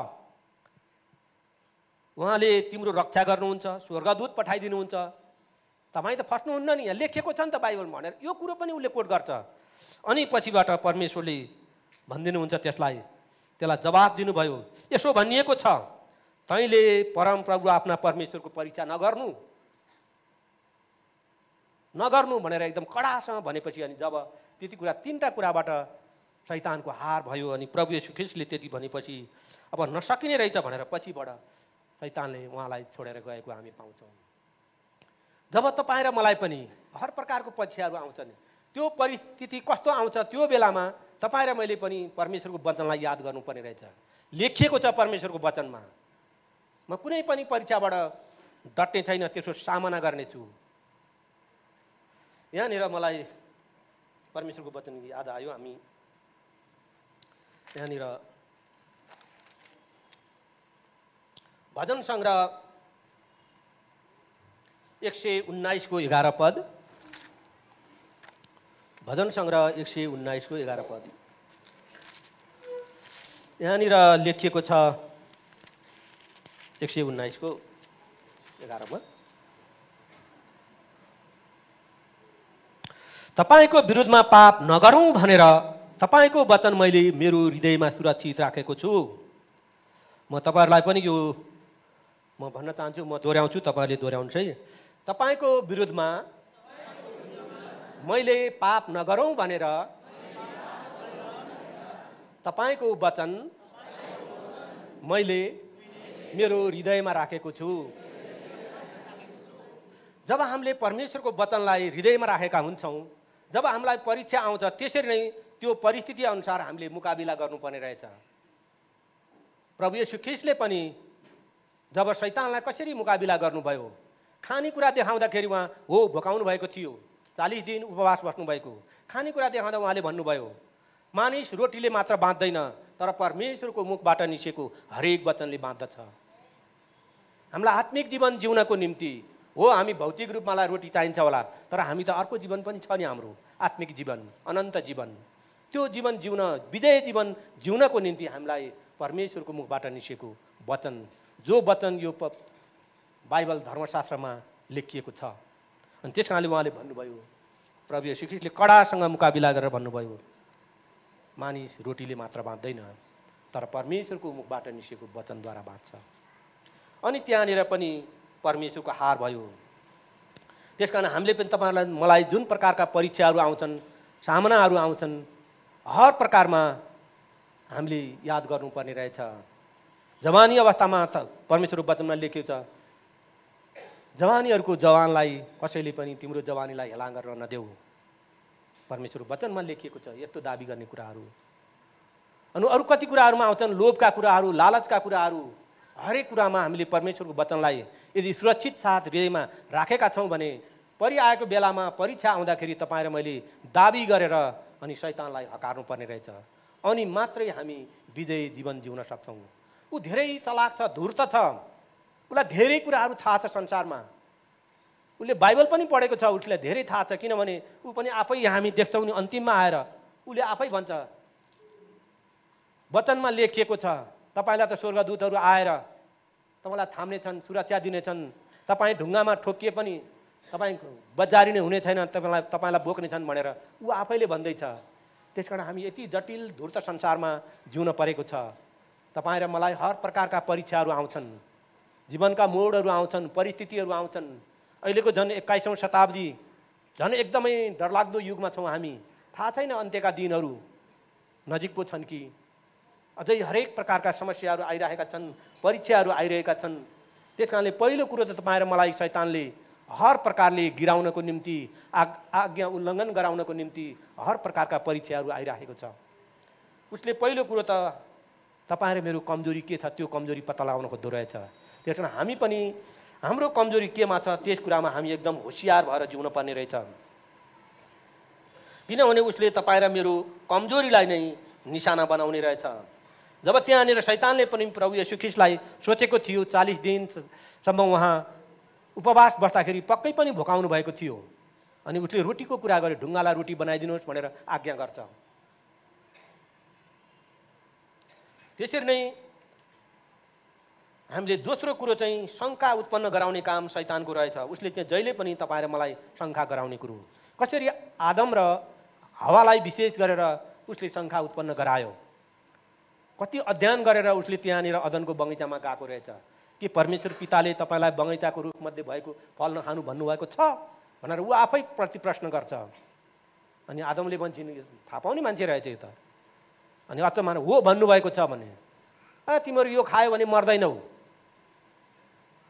उहाँले तिम्रो रक्षा गर्नुहुन्छ स्वर्गदूत पठाइदिनुहुन्छ तपाईँ त फस्नुहुन्न नि यहाँ लेखेको छ नि त बाइबल भनेर यो कुरो पनि उसले कोट गर्छ अनि पछिबाट परमेश्वरले भनिदिनुहुन्छ त्यसलाई त्यसलाई जवाब दिनुभयो यसो भनिएको छ तैँले परमप्रभु आफ्ना परमेश्वरको परीक्षा नगर्नु नगर्नु भनेर एकदम कडासँग भनेपछि अनि जब त्यति कुरा तिनवटा कुराबाट शैतानको हार भयो अनि प्रभु यशु ख्रिस्टले त्यति भनेपछि अब नसकिने रहेछ भनेर पछिबाट शैतानले उहाँलाई छोडेर गएको हामी पाउँछौँ जब तपाईँ र मलाई पनि हर प्रकारको परीक्षाहरू नि त्यो परिस्थिति कस्तो आउँछ त्यो बेलामा तपाईँ र मैले पनि परमेश्वरको वचनलाई याद गर्नुपर्ने रहेछ लेखिएको छ परमेश्वरको वचनमा म कुनै पनि परीक्षाबाट डट्ने छैन त्यसको सामना गर्नेछु यहाँनिर मलाई परमेश्वरको वचन याद आयो हामी यहाँनिर भजन सङ्ग्रह एक सय उन्नाइसको एघार पद भजन सङ्ग्रह एक सय उन्नाइसको एघार पद यहाँनिर लेखिएको छ एक सय उन्नाइसको पद तपाईँको विरुद्धमा पाप नगरौँ भनेर तपाईँको वचन मैले मेरो हृदयमा सुरक्षित राखेको छु म तपाईँहरूलाई पनि यो म भन्न चाहन्छु म दोहोऱ्याउँछु तपाईँहरूले दोहोऱ्याउनुहोस् है तपाईँको विरुद्धमा मैले पाप नगरौँ भनेर तपाईँको वचन मैले मेरो हृदयमा राखेको छु जब हामीले परमेश्वरको वचनलाई हृदयमा राखेका हुन्छौँ जब हामीलाई परीक्षा आउँछ त्यसरी नै त्यो परिस्थिति अनुसार हामीले मुकाबिला गर्नुपर्ने रहेछ प्रभु यशु ख्रिस्टले पनि जब सैतानलाई कसरी मुकाबिला गर्नुभयो खानेकुरा देखाउँदाखेरि उहाँ हो भोकाउनु भएको थियो चालिस दिन उपवास बस्नुभएको खानेकुरा देखाउँदा उहाँले भन्नुभयो मानिस रोटीले मात्र बाँध्दैन तर परमेश्वरको मुखबाट निस्केको हरेक वचनले बाँध्दछ हामीलाई आत्मिक जीवन जिउनको निम्ति हो हामी भौतिक रूपमालाई रोटी चाहिन्छ होला तर हामी त अर्को जीवन पनि छ नि हाम्रो आत्मिक जीवन अनन्त जीवन त्यो जीवन जिउन विजय जीवन जिउनको निम्ति हामीलाई परमेश्वरको मुखबाट निस्केको वचन जो वचन यो बाइबल धर्मशास्त्रमा लेखिएको छ अनि त्यस कारणले उहाँले भन्नुभयो प्रभु श्रीकृष्णले कडासँग मुकाबिला गरेर भन्नुभयो मानिस रोटीले मात्र बाँच्दैन तर परमेश्वरको मुखबाट निस्केको वचनद्वारा बाँच्छ अनि त्यहाँनिर पनि परमेश्वरको हार भयो त्यस कारण हामीले पनि तपाईँहरूलाई मलाई जुन प्रकारका परीक्षाहरू आउँछन् सामनाहरू आउँछन् हर प्रकारमा हामीले याद गर्नुपर्ने रहेछ जवानी अवस्थामा त परमेश्वरको वचनमा लेखेको छ जवानीहरूको जवानलाई कसैले पनि तिम्रो जवानीलाई हेला गरेर नदेऊ परमेश्वर वचनमा लेखिएको छ यस्तो दाबी गर्ने कुराहरू अनि अरू कति कुराहरूमा आउँछन् लोभका कुराहरू लालचका कुराहरू हरेक कुरामा हामीले परमेश्वरको वचनलाई यदि सुरक्षित साथ हृदयमा राखेका छौँ भने परिआएको बेलामा परीक्षा आउँदाखेरि तपाईँ र मैले दाबी गरेर अनि शैतानलाई हकार्नुपर्ने रहेछ अनि मात्रै हामी विजयी जीवन जिउन सक्छौँ ऊ धेरै तलाक छ धुर्त छ उसलाई धेरै कुराहरू थाहा छ संसारमा उसले बाइबल पनि पढेको छ उसलाई धेरै थाहा छ किनभने ऊ पनि आफै हामी देख्छौँ नि अन्तिममा आएर उसले आफै भन्छ वचनमा लेखिएको छ तपाईँलाई त स्वर्गदूतहरू आएर तपाईँलाई थाम्नेछन् सुरक्षा दिनेछन् तपाईँ ढुङ्गामा ठोकिए पनि तपाईँ बजारिने हुने छैन तपाईँलाई तपाईँलाई छन् भनेर ऊ आफैले भन्दैछ त्यस कारण हामी यति जटिल धूर्त संसारमा जिउन परेको छ तपाईँ र मलाई हर प्रकारका परीक्षाहरू आउँछन् जीवनका मोडहरू आउँछन् परिस्थितिहरू आउँछन् अहिलेको झन् एक्काइसौँ शताब्दी झन् एकदमै डरलाग्दो युगमा छौँ हामी थाहा छैन अन्त्यका दिनहरू नजिक पो छन् कि अझै हरेक प्रकारका समस्याहरू आइरहेका छन् परीक्षाहरू आइरहेका छन् त्यस कारणले पहिलो कुरो त तपाईँ मलाई शैतानले हर प्रकारले गिराउनको निम्ति आ आज्ञा उल्लङ्घन गराउनको निम्ति हर प्रकारका परीक्षाहरू आइरहेको छ उसले पहिलो कुरो त तपाईँहरू मेरो कमजोरी के छ त्यो कमजोरी पत्ता लगाउन खोज्दो रहेछ त्यस कारण हामी पनि हाम्रो कमजोरी केमा छ त्यस कुरामा हामी एकदम होसियार भएर जिउन पर्ने रहेछ किनभने उसले तपाईँ र मेरो कमजोरीलाई नै निशाना बनाउने रहेछ जब त्यहाँनिर शैतानले पनि प्रभु यशु सोचेको थियो चालिस दिनसम्म उहाँ उपवास बस्दाखेरि पक्कै पनि भोकाउनु भएको थियो अनि उसले रोटीको कुरा गर्यो ढुङ्गालाई रोटी बनाइदिनुहोस् भनेर आज्ञा गर्छ त्यसरी नै हामीले दोस्रो कुरो चाहिँ शङ्का उत्पन्न गराउने काम शैतानको रहेछ उसले चाहिँ जहिले पनि तपाईँ र मलाई शङ्का गराउने कुरो कसरी आदम र हावालाई विशेष गरेर उसले शङ्का उत्पन्न गरायो कति अध्ययन गरेर उसले त्यहाँनिर अदनको बगैँचामा गएको रहेछ कि परमेश्वर पिताले तपाईँलाई बगैँचाको रूपमध्ये भएको फल नखानु भन्नुभएको छ भनेर ऊ आफै प्रति प्रश्न गर्छ अनि आदमले भन्छ थाहा पाउने मान्छे रहेछ यो त अनि अचम्म हो भन्नुभएको छ भने तिमीहरू यो खायो भने मर्दैनौ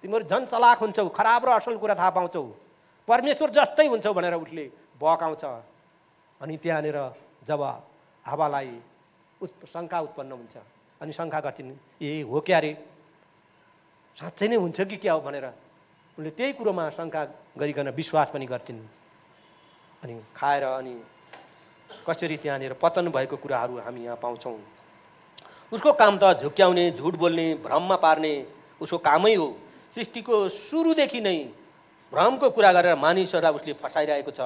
तिमीहरू झन् चलाख हुन्छौ खराब र असल कुरा थाहा पाउँछौ परमेश्वर जस्तै हुन्छौ भनेर उसले बकाउँछ अनि त्यहाँनिर जब हावालाई उत् शङ्का उत्पन्न हुन्छ अनि शङ्का गर्थिन् ए हो क्या अरे साँच्चै नै हुन्छ कि क्या हो भनेर उनले त्यही कुरोमा शङ्का गरिकन विश्वास पनि गर्थिन् अनि खाएर अनि कसरी त्यहाँनिर पतन भएको कुराहरू हामी यहाँ पाउँछौँ उसको काम त झुक्क्याउने झुट बोल्ने भ्रममा पार्ने उसको कामै हो सृष्टिको सुरुदेखि नै भ्रमको कुरा गरेर मानिसहरूलाई उसले फसाइरहेको छ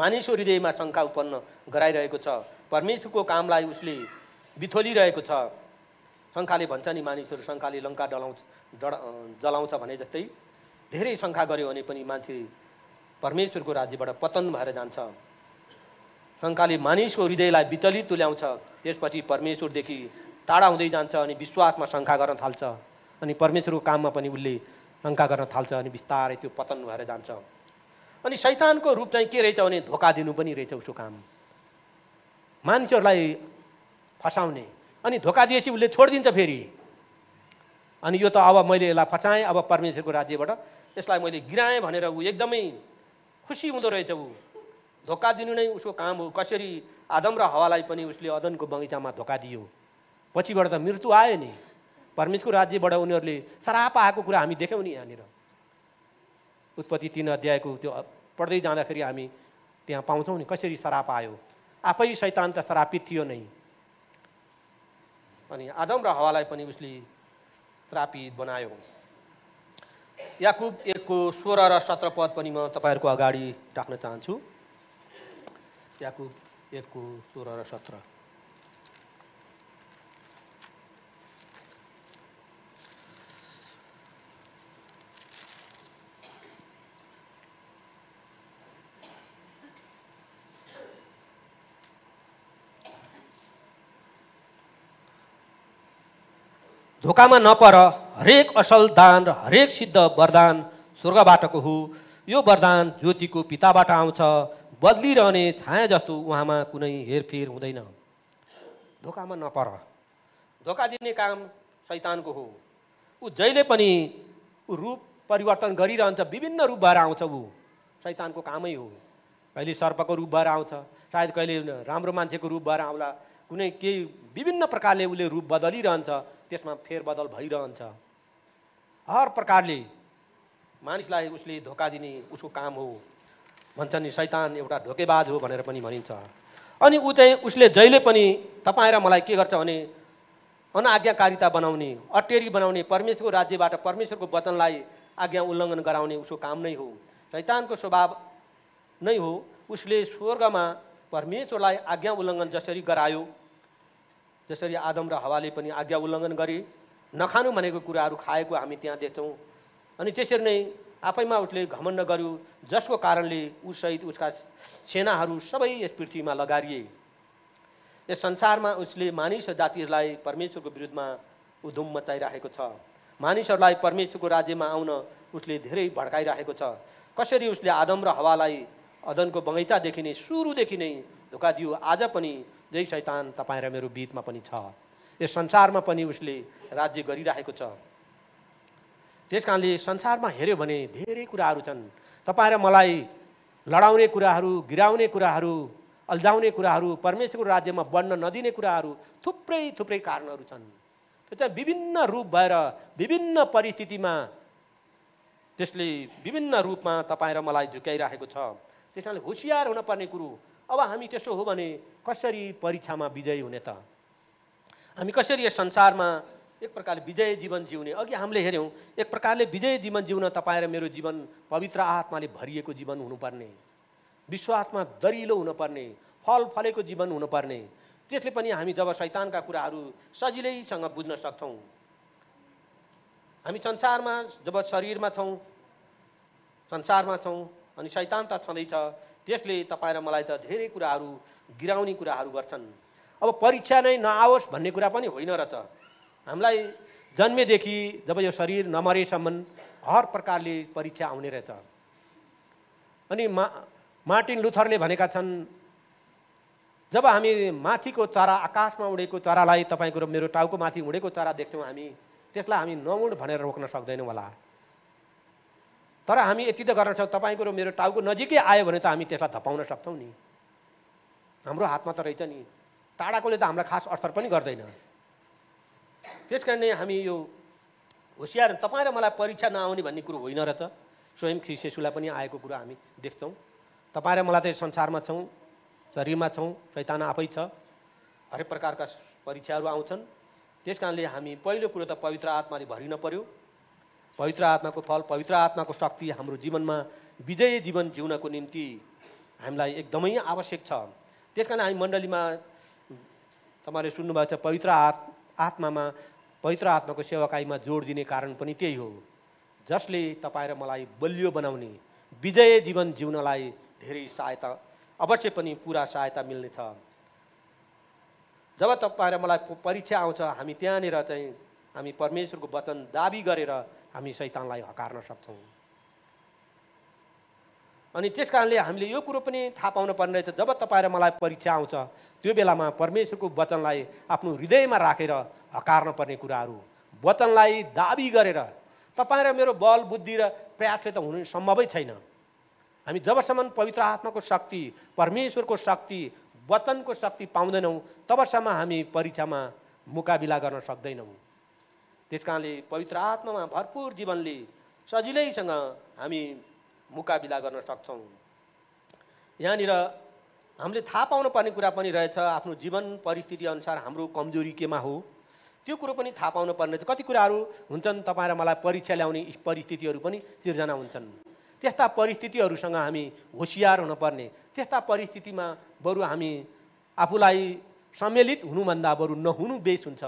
मानिसको हृदयमा शङ्का उत्पन्न गराइरहेको छ परमेश्वरको कामलाई उसले बिथोलिरहेको छ शङ्खाले भन्छ नि मानिसहरू शङ्खाले लङ्का डलाउँछ जलाउँछ भने जस्तै धेरै शङ्खा गऱ्यो भने पनि मान्छे परमेश्वरको राज्यबाट पतन भएर जान्छ शङ्खाले मानिसको हृदयलाई बितली तुल्याउँछ त्यसपछि परमेश्वरदेखि टाढा हुँदै जान्छ अनि विश्वासमा शङ्का गर्न थाल्छ अनि परमेश्वरको काममा पनि उसले शङ्का गर्न थाल्छ अनि बिस्तारै त्यो पतन भएर जान्छ अनि शैतानको रूप चाहिँ के रहेछ भने धोका दिनु पनि रहेछ उसको काम मानिसहरूलाई फसाउने अनि धोका दिएपछि उसले छोडिदिन्छ फेरि अनि यो त अब मैले यसलाई फसाएँ अब परमेश्वरको राज्यबाट यसलाई मैले गिराएँ भनेर ऊ एकदमै खुसी हुँदो रहेछ ऊ धोका दिनु नै उसको काम हो कसरी आदम र हावालाई पनि उसले अदनको बगैँचामा धोका दियो पछिबाट त मृत्यु आयो नि परमेशको राज्यबाट उनीहरूले सराप आएको कुरा हामी देख्यौँ नि यहाँनिर उत्पत्ति तिन अध्यायको त्यो पढ्दै जाँदाखेरि हामी त्यहाँ पाउँछौँ नि कसरी सराप आयो आफै शैतान त सरापित थियो नै अनि आदम र हावालाई पनि उसले श्रापित बनायो याकुब एकको सोह्र र सत्र पद पनि म तपाईँहरूको अगाडि राख्न चाहन्छु याकुब एकको सोह्र र सत्र धोकामा नपर हरेक असल दान र हरेक सिद्ध वरदान स्वर्गबाटको हो यो वरदान ज्योतिको पिताबाट आउँछ बदलिरहने छाया जस्तो उहाँमा कुनै हेरफेर हुँदैन धोकामा नपर धोका दिने काम शैतानको हो ऊ जहिले पनि ऊ रूप परिवर्तन गरिरहन्छ विभिन्न रूप भएर आउँछ ऊ शैतानको कामै हो कहिले सर्पको रूप भएर आउँछ सायद कहिले राम्रो मान्छेको रूप भएर आउँला कुनै केही विभिन्न प्रकारले उसले रूप बदलिरहन्छ त्यसमा फेरबदल भइरहन्छ हर प्रकारले मानिसलाई उसले धोका दिने उसको काम हो भन्छ नि शैतान एउटा ढोकेबाज हो भनेर पनि भनिन्छ अनि ऊ चाहिँ उसले जहिले पनि तपाईँ र मलाई के गर्छ भने अनाज्ञाकारिता बनाउने अटेरी बनाउने परमेश्वरको राज्यबाट परमेश्वरको वचनलाई आज्ञा उल्लङ्घन गराउने उसको काम नै हो शैतानको स्वभाव नै हो उसले स्वर्गमा परमेश्वरलाई आज्ञा उल्लङ्घन जसरी गरायो त्यसरी आदम र हावाले पनि आज्ञा उल्लङ्घन गरे नखानु भनेको कुराहरू खाएको हामी त्यहाँ देख्छौँ अनि त्यसरी नै आफैमा उसले घमण्ड गर्यो जसको कारणले उसहित उसका सेनाहरू सबै यस पृथ्वीमा लगारिए यस संसारमा उसले मानिस र जातिहरूलाई परमेश्वरको विरुद्धमा उधुम मचाइराखेको छ मानिसहरूलाई परमेश्वरको राज्यमा आउन उसले धेरै भड्काइराखेको छ कसरी उसले आदम र हावालाई अदनको बगैँचादेखि नै सुरुदेखि नै धोका दियो आज पनि जय शैतान तपाईँ र मेरो बिचमा पनि छ यस संसारमा पनि उसले राज्य गरिराखेको छ त्यस कारणले संसारमा हेऱ्यो भने धेरै कुराहरू छन् तपाईँ र मलाई लडाउने कुराहरू गिराउने कुराहरू अल्झाउने कुराहरू परमेश्वरको राज्यमा बढ्न नदिने कुराहरू थुप्रै थुप्रै कारणहरू छन् त्यो चाहिँ विभिन्न रूप भएर विभिन्न परिस्थितिमा त्यसले विभिन्न रूपमा तपाईँ र मलाई झुक्याइराखेको छ त्यस कारणले होसियार हुनपर्ने कुरो अब हामी त्यसो हो भने कसरी परीक्षामा विजयी हुने त हामी कसरी यस संसारमा एक प्रकारले विजय जीवन जिउने अघि हामीले हेऱ्यौँ एक प्रकारले विजय जीवन जिउन तपाईँ र मेरो जीवन पवित्र आत्माले भरिएको जीवन हुनुपर्ने विश्वासमा दरिलो हुनुपर्ने फल फलेको जीवन हुनुपर्ने त्यसले पनि हामी जब शैतानका कुराहरू सजिलैसँग बुझ्न सक्छौँ हामी संसारमा जब शरीरमा छौँ संसारमा छौँ अनि शैतान त छँदैछ त्यसले तपाईँ र मलाई त धेरै कुराहरू गिराउने कुराहरू गर्छन् अब परीक्षा नै नआओस् भन्ने कुरा पनि होइन र त हामीलाई जन्मेदेखि जब यो शरीर नमरेसम्म हर प्रकारले परीक्षा आउने रहेछ अनि मा मार्टिन लुथरले भनेका छन् जब हामी माथिको चरा आकाशमा उडेको चरालाई तपाईँको मेरो टाउको माथि उडेको चरा देख्छौँ हामी त्यसलाई हामी नउड भनेर रोक्न सक्दैनौँ होला तर हामी यति त गर्न सक्छौँ तपाईँको र मेरो टाउको नजिकै आयो भने त हामी त्यसलाई धपाउन सक्छौँ नि हाम्रो हातमा त रहेछ नि टाढाकोले त हामीलाई खास असर पनि गर्दैन त्यस कारणले हामी यो होसियार तपाईँ र मलाई परीक्षा नआउने भन्ने कुरो होइन रहेछ स्वयं श्री शिशुलाई पनि आएको कुरो हामी देख्छौँ तपाईँ र मलाई चाहिँ संसारमा छौँ शरीरमा छौँ चैतान आफै छ हरेक प्रकारका परीक्षाहरू आउँछन् त्यस कारणले हामी पहिलो कुरो त पवित्र आत्माले भरिन पऱ्यो पवित्र आत्माको फल पवित्र आत्माको शक्ति हाम्रो जीवनमा विजय जीवन जिउनको निम्ति हामीलाई एकदमै आवश्यक छ त्यस कारण हामी मण्डलीमा तपाईँले सुन्नुभएको छ पवित्र आत् आत्मामा पवित्र आत्माको सेवाकाईमा जोड दिने कारण पनि त्यही हो जसले तपाईँ र मलाई बलियो बनाउने विजय जीवन जिउनलाई धेरै सहायता अवश्य पनि पुरा सहायता मिल्नेछ जब तपाईँ र मलाई परीक्षा आउँछ हामी त्यहाँनिर चाहिँ हामी परमेश्वरको वचन दाबी गरेर हामी सैतानलाई हकार्न सक्छौँ अनि त्यस कारणले हामीले यो कुरो पनि थाहा पाउनु पर्ने रहेछ जब तपाईँ र मलाई परीक्षा आउँछ त्यो बेलामा परमेश्वरको वचनलाई आफ्नो हृदयमा राखेर हकार्न पर्ने कुराहरू वचनलाई दाबी गरेर तपाईँ र मेरो बल बुद्धि र प्रयासले त हुनु सम्भवै छैन हामी जबसम्म पवित्र आत्माको शक्ति परमेश्वरको शक्ति वचनको शक्ति पाउँदैनौँ तबसम्म हामी परीक्षामा मुकाबिला गर्न सक्दैनौँ त्यस कारणले पवित्र आत्मामा भरपूर जीवनले सजिलैसँग हामी मुकाबिला गर्न सक्छौँ यहाँनिर हामीले थाहा पाउनुपर्ने कुरा पनि रहेछ आफ्नो जीवन परिस्थिति अनुसार हाम्रो कमजोरी केमा हो त्यो कुरो पनि थाहा पाउनु पर्ने कति कुराहरू हुन्छन् तपाईँ र मलाई परीक्षा ल्याउने परिस्थितिहरू पनि सिर्जना हुन्छन् त्यस्ता परिस्थितिहरूसँग हामी होसियार हुनुपर्ने त्यस्ता परिस्थितिमा बरु हामी आफूलाई सम्मिलित हुनुभन्दा बरु नहुनु बेस हुन्छ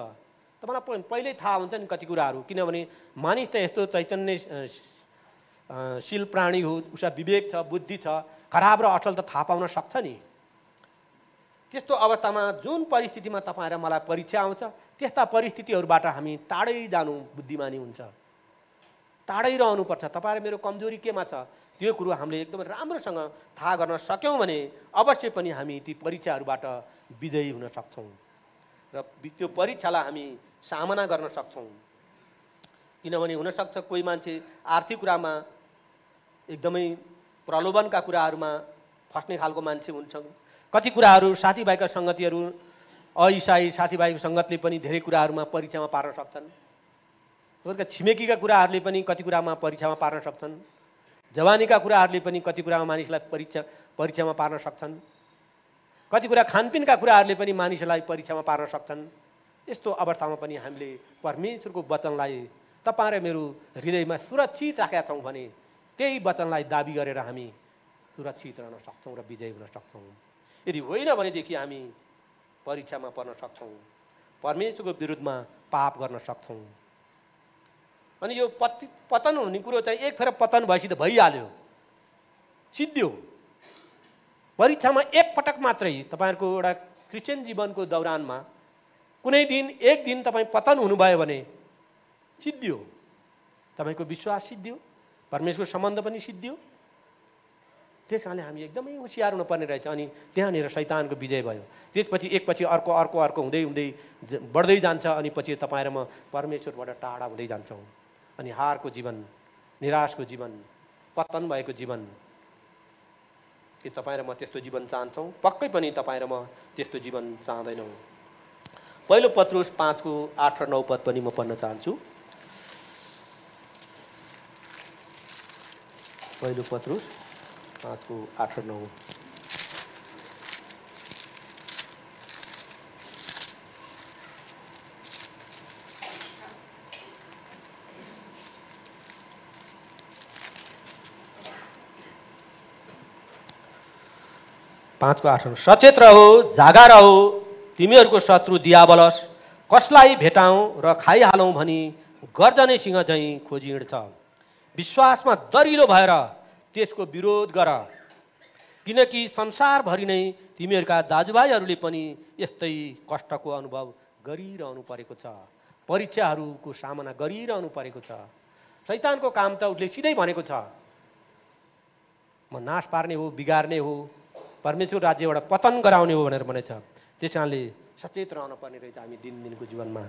तपाईँलाई पहिल्यै थाहा हुन्छ नि कति कुराहरू किनभने मानिस त यस्तो चैतन्य चैतन्यशील प्राणी हो उसका विवेक छ बुद्धि छ खराब र अटल त थाहा पाउन सक्छ नि त्यस्तो अवस्थामा जुन परिस्थितिमा तपाईँ र मलाई परीक्षा आउँछ त्यस्ता परिस्थितिहरूबाट हामी टाढै जानु बुद्धिमानी हुन्छ टाढै रहनुपर्छ तपाईँ र मेरो कमजोरी केमा छ त्यो कुरो हामीले एकदमै राम्रोसँग थाहा गर्न सक्यौँ भने अवश्य पनि हामी ती परीक्षाहरूबाट विजयी हुन सक्छौँ र त्यो परीक्षालाई हामी सामना गर्न सक्छौँ किनभने हुनसक्छ कोही मान्छे आर्थिक कुरामा एकदमै प्रलोभनका कुराहरूमा फस्ने खालको मान्छे हुन्छन् कति कुराहरू साथीभाइका सङ्गतिहरू अइसाई साथीभाइको सङ्गतले पनि धेरै कुराहरूमा परीक्षामा पार्न सक्छन् तपाईँका छिमेकीका कुराहरूले पनि कति कुरामा परीक्षामा पार्न सक्छन् जवानीका कुराहरूले पनि कति कुरामा मानिसलाई परीक्षा परीक्षामा पार्न सक्छन् कति कुरा खानपिनका कुराहरूले पनि मानिसलाई परीक्षामा पार्न सक्छन् यस्तो अवस्थामा पनि हामीले परमेश्वरको वचनलाई तपाईँ र मेरो हृदयमा सुरक्षित राखेका छौँ भने त्यही वचनलाई दाबी गरेर हामी सुरक्षित रहन सक्छौँ र विजय हुन सक्छौँ यदि होइन भनेदेखि हामी परीक्षामा पर्न सक्छौँ परमेश्वरको विरुद्धमा पाप गर्न सक्छौँ अनि यो पति पतन हुने कुरो चाहिँ एक फेर पतन भएपछि त भइहाल्यो सिद्धियो परीक्षामा एकपटक मात्रै तपाईँहरूको एउटा क्रिस्चियन जीवनको दौरानमा कुनै दिन एक दिन तपाईँ पतन हुनुभयो भने सिद्धियो तपाईँको विश्वास सिद्धियो परमेश्वरको सम्बन्ध पनि सिद्धियो त्यस कारणले हामी एकदमै होसियार हुनुपर्ने रहेछ अनि त्यहाँनिर शैतानको विजय भयो त्यसपछि एकपछि अर्को अर्को अर्को हुँदै हुँदै बढ्दै जान्छ अनि पछि तपाईँ र म परमेश्वरबाट टाढा हुँदै जान्छौँ अनि हारको जीवन निराशको जीवन पतन भएको जीवन कि तपाईँ र म त्यस्तो जीवन चाहन्छौँ पक्कै पनि तपाईँ र म त्यस्तो जीवन चाहँदैनौँ पहिलो पत्रुस पाँचको आठ र नौ पद पनि म पढ्न चाहन्छु पहिलो पत्रुस पाँचको आठ र नौ पाँचको आठ सचेत रह जागा रह तिमीहरूको शत्रु दियाबलस कसलाई भेटाउँ र खाइहालौँ भनी गर्जनेसँग झैँ खोजी हिँड्छ विश्वासमा दरिलो भएर त्यसको विरोध गर किनकि संसारभरि नै तिमीहरूका दाजुभाइहरूले पनि यस्तै कष्टको अनुभव गरिरहनु परेको छ परीक्षाहरूको सामना गरिरहनु परेको छ सैतानको काम त उसले सिधै भनेको छ म नाश पार्ने हो बिगार्ने हो परमेश्वर राज्यबाट पतन गराउने हो भनेर भनेछ त्यस कारणले सचेत रहन पर्ने रहेछ हामी दिनदिनको जीवनमा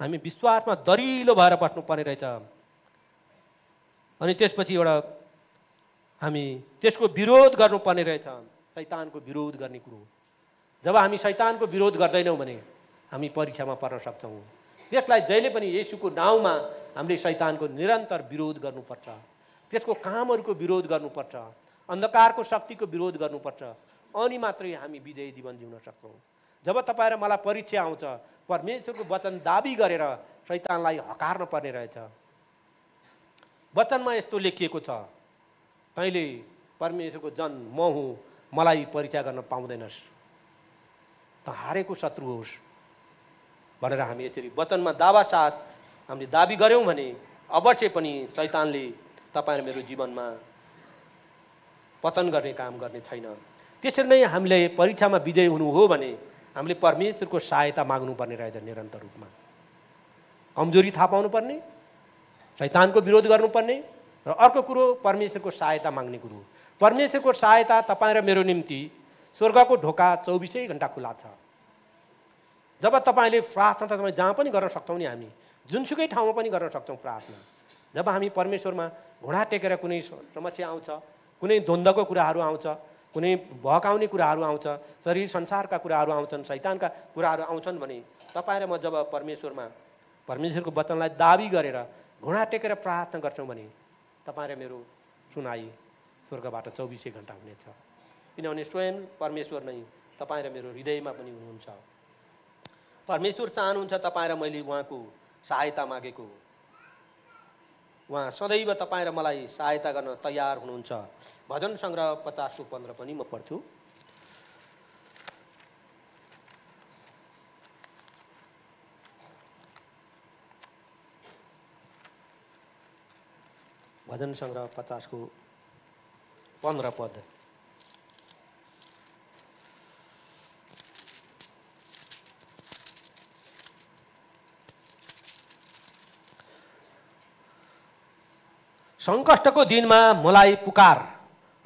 हामी विश्वासमा दरिलो भएर बस्नुपर्ने रहेछ अनि त्यसपछि एउटा हामी त्यसको विरोध गर्नुपर्ने रहेछ शैतानको विरोध गर्ने कुरो जब हामी शैतानको विरोध गर्दैनौँ भने हामी परीक्षामा पर्न सक्छौँ त्यसलाई जहिले पनि यसुको नाउँमा हामीले शैतानको निरन्तर विरोध गर्नुपर्छ त्यसको कामहरूको विरोध गर्नुपर्छ अन्धकारको शक्तिको विरोध गर्नुपर्छ अनि मात्रै हामी विजय जीवन जिउन सक्छौँ जब तपाईँ र मलाई परीक्षा आउँछ परमेश्वरको वचन दाबी गरेर शैतानलाई हकार्न पर्ने रहेछ वचनमा यस्तो लेखिएको छ तैँले परमेश्वरको जन म हुँ मलाई परीक्षा गर्न पाउँदैनस् त हारेको शत्रु होस् भनेर हामी यसरी वचनमा दावा साथ हामीले दाबी गऱ्यौँ भने अवश्य पनि शैतानले तपाईँ मेरो जीवनमा पतन गर्ने काम गर्ने छैन त्यसरी नै हामीले परीक्षामा विजय हुनु हो भने हामीले परमेश्वरको सहायता माग्नुपर्ने रहेछ निरन्तर रूपमा कमजोरी थाहा पाउनुपर्ने शैतानको विरोध गर्नुपर्ने र अर्को कुरो परमेश्वरको सहायता माग्ने कुरो परमेश्वरको सहायता तपाईँ र मेरो निम्ति स्वर्गको ढोका चौबिसै घन्टा खुला छ जब तपाईँले प्रार्थना तपाईँ जहाँ पनि गर्न सक्छौँ नि हामी जुनसुकै ठाउँमा पनि गर्न सक्छौँ प्रार्थना जब हामी परमेश्वरमा घुँडा टेकेर कुनै समस्या आउँछ कुनै द्वन्द्वको कुराहरू आउँछ कुनै भकाउने कुराहरू आउँछ शरीर संसारका कुराहरू आउँछन् शैतानका कुराहरू आउँछन् भने तपाईँ र म जब परमेश्वरमा परमेश्वरको वचनलाई दाबी गरेर घुँडा टेकेर प्रार्थना गर्छौँ भने तपाईँ र मेरो सुनाइ स्वर्गबाट चौबिसै घन्टा हुनेछ किनभने स्वयं परमेश्वर नै तपाईँ र मेरो हृदयमा पनि हुनुहुन्छ परमेश्वर चाहनुहुन्छ तपाईँ र मैले उहाँको सहायता मागेको उहाँ सदैव तपाईँ र मलाई सहायता गर्न तयार हुनुहुन्छ भजन सङ्ग्रह पचासको पन्ध्र पनि म पढ्छु भजन सङ्ग्रह पचासको पन्ध्र पद सङ्कष्टको दिनमा मलाई पुकार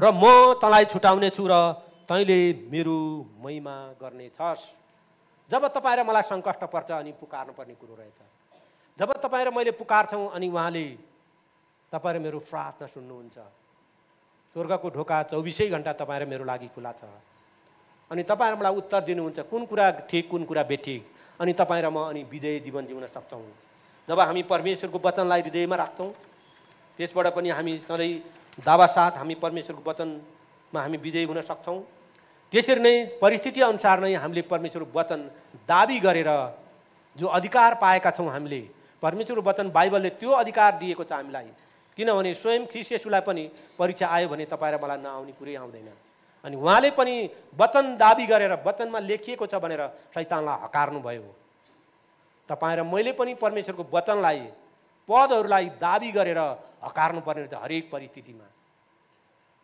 र म तँलाई छुटाउने र तैँले मेरो महिमा गर्नेछस् जब तपाईँ र मलाई सङ्कष्ट पर्छ अनि पुकार्नुपर्ने कुरो रहेछ जब तपाईँ र मैले पुकार्छौँ अनि उहाँले तपाईँ र मेरो प्रार्थना सुन्नुहुन्छ स्वर्गको ढोका चौबिसै घन्टा तपाईँ र मेरो लागि खुला छ अनि तपाईँ र मलाई उत्तर दिनुहुन्छ कुन कुरा ठिक कुन कुरा बेठिक अनि तपाईँ र म अनि विजय जीवन जिउन सक्छौँ जब हामी परमेश्वरको वचनलाई हृदयमा राख्छौँ त्यसबाट पनि हामी सधैँ दावासाथ हामी परमेश्वरको वचनमा हामी विजयी हुन सक्छौँ त्यसरी नै परिस्थिति अनुसार नै हामीले परमेश्वरको वचन दाबी गरेर जो अधिकार पाएका छौँ हामीले परमेश्वरको वचन बाइबलले त्यो अधिकार दिएको छ हामीलाई किनभने स्वयं ख्रिसेसुलाई पनि परीक्षा आयो भने तपाईँ र मलाई नआउने कुरै आउँदैन अनि उहाँले पनि वचन दाबी गरेर वचनमा लेखिएको छ भनेर शैतानलाई हकार्नुभयो तपाईँ र मैले पनि परमेश्वरको वचनलाई पदहरूलाई दाबी गरेर हकार्नु पर्ने रहेछ हरेक परिस्थितिमा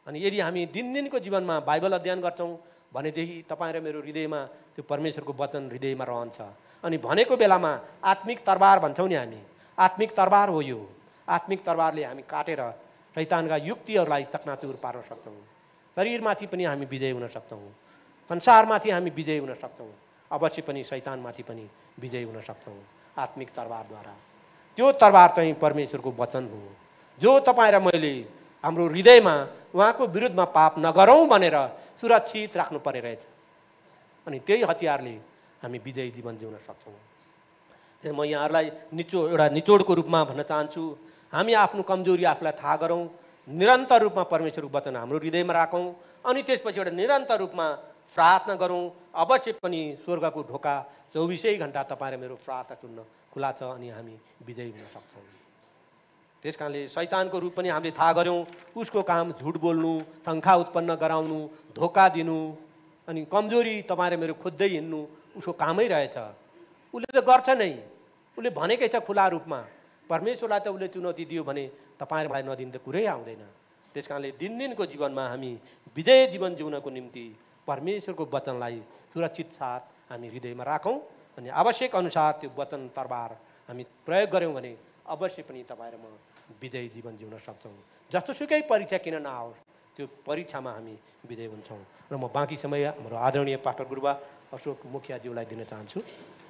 अनि यदि हामी दिनदिनको जीवनमा बाइबल अध्ययन गर्छौँ भनेदेखि तपाईँ र मेरो हृदयमा त्यो परमेश्वरको वचन हृदयमा रहन्छ अनि भनेको बेलामा आत्मिक तरबार भन्छौँ नि हामी आत्मिक तरबार हो यो आत्मिक तरबारले हामी काटेर शैतानका युक्तिहरूलाई चकनाचुर पार्न सक्छौँ शरीरमाथि पनि हामी विजय हुन सक्छौँ संसारमाथि हामी विजय हुन सक्छौँ अवश्य पनि शैतानमाथि पनि विजय हुन सक्छौँ आत्मिक तरबारद्वारा त्यो तरबार चाहिँ परमेश्वरको वचन हो जो तपाईँ र मैले हाम्रो हृदयमा उहाँको विरुद्धमा पाप नगरौँ भनेर सुरक्षित राख्नु पर्ने रहेछ अनि त्यही हतियारले हामी विजयी जीवन जिउन सक्छौँ म यहाँहरूलाई निचो एउटा निचोडको रूपमा भन्न चाहन्छु हामी आफ्नो कमजोरी आफूलाई थाहा गरौँ निरन्तर रूपमा परमेश्वरको वचन हाम्रो हृदयमा राखौँ अनि त्यसपछि एउटा निरन्तर रूपमा प्रार्थना गरौँ अवश्य पनि स्वर्गको ढोका चौबिसै घन्टा तपाईँ र मेरो प्रार्थना सुन्न खुला छ अनि हामी विजयी हुन सक्छौँ त्यस कारणले शैतानको रूप पनि हामीले थाहा गऱ्यौँ उसको काम झुट बोल्नु शङ्खा उत्पन्न गराउनु धोका दिनु अनि कमजोरी तपाईँहरू मेरो खोज्दै हिँड्नु उसको कामै रहेछ उसले त गर्छ नै उसले भनेकै छ खुला रूपमा परमेश्वरलाई त उसले चुनौती दियो भने तपाईँहरूलाई नदिन त कुरै आउँदैन त्यस कारणले दिनदिनको जीवनमा हामी विजय जीवन जिउनको निम्ति परमेश्वरको वचनलाई सुरक्षित साथ हामी हृदयमा राखौँ अनि आवश्यक अनुसार त्यो वचन तरबार हामी प्रयोग गऱ्यौँ भने अवश्य पनि तपाईँहरू म विजयी जीवन जिउन सक्छौँ जस्तोसुकै परीक्षा किन नआओस् त्यो परीक्षामा हामी विजय हुन्छौँ र म बाँकी समय हाम्रो आदरणीय पाठक गुरुबा अशोक मुखियाज्यूलाई दिन चाहन्छु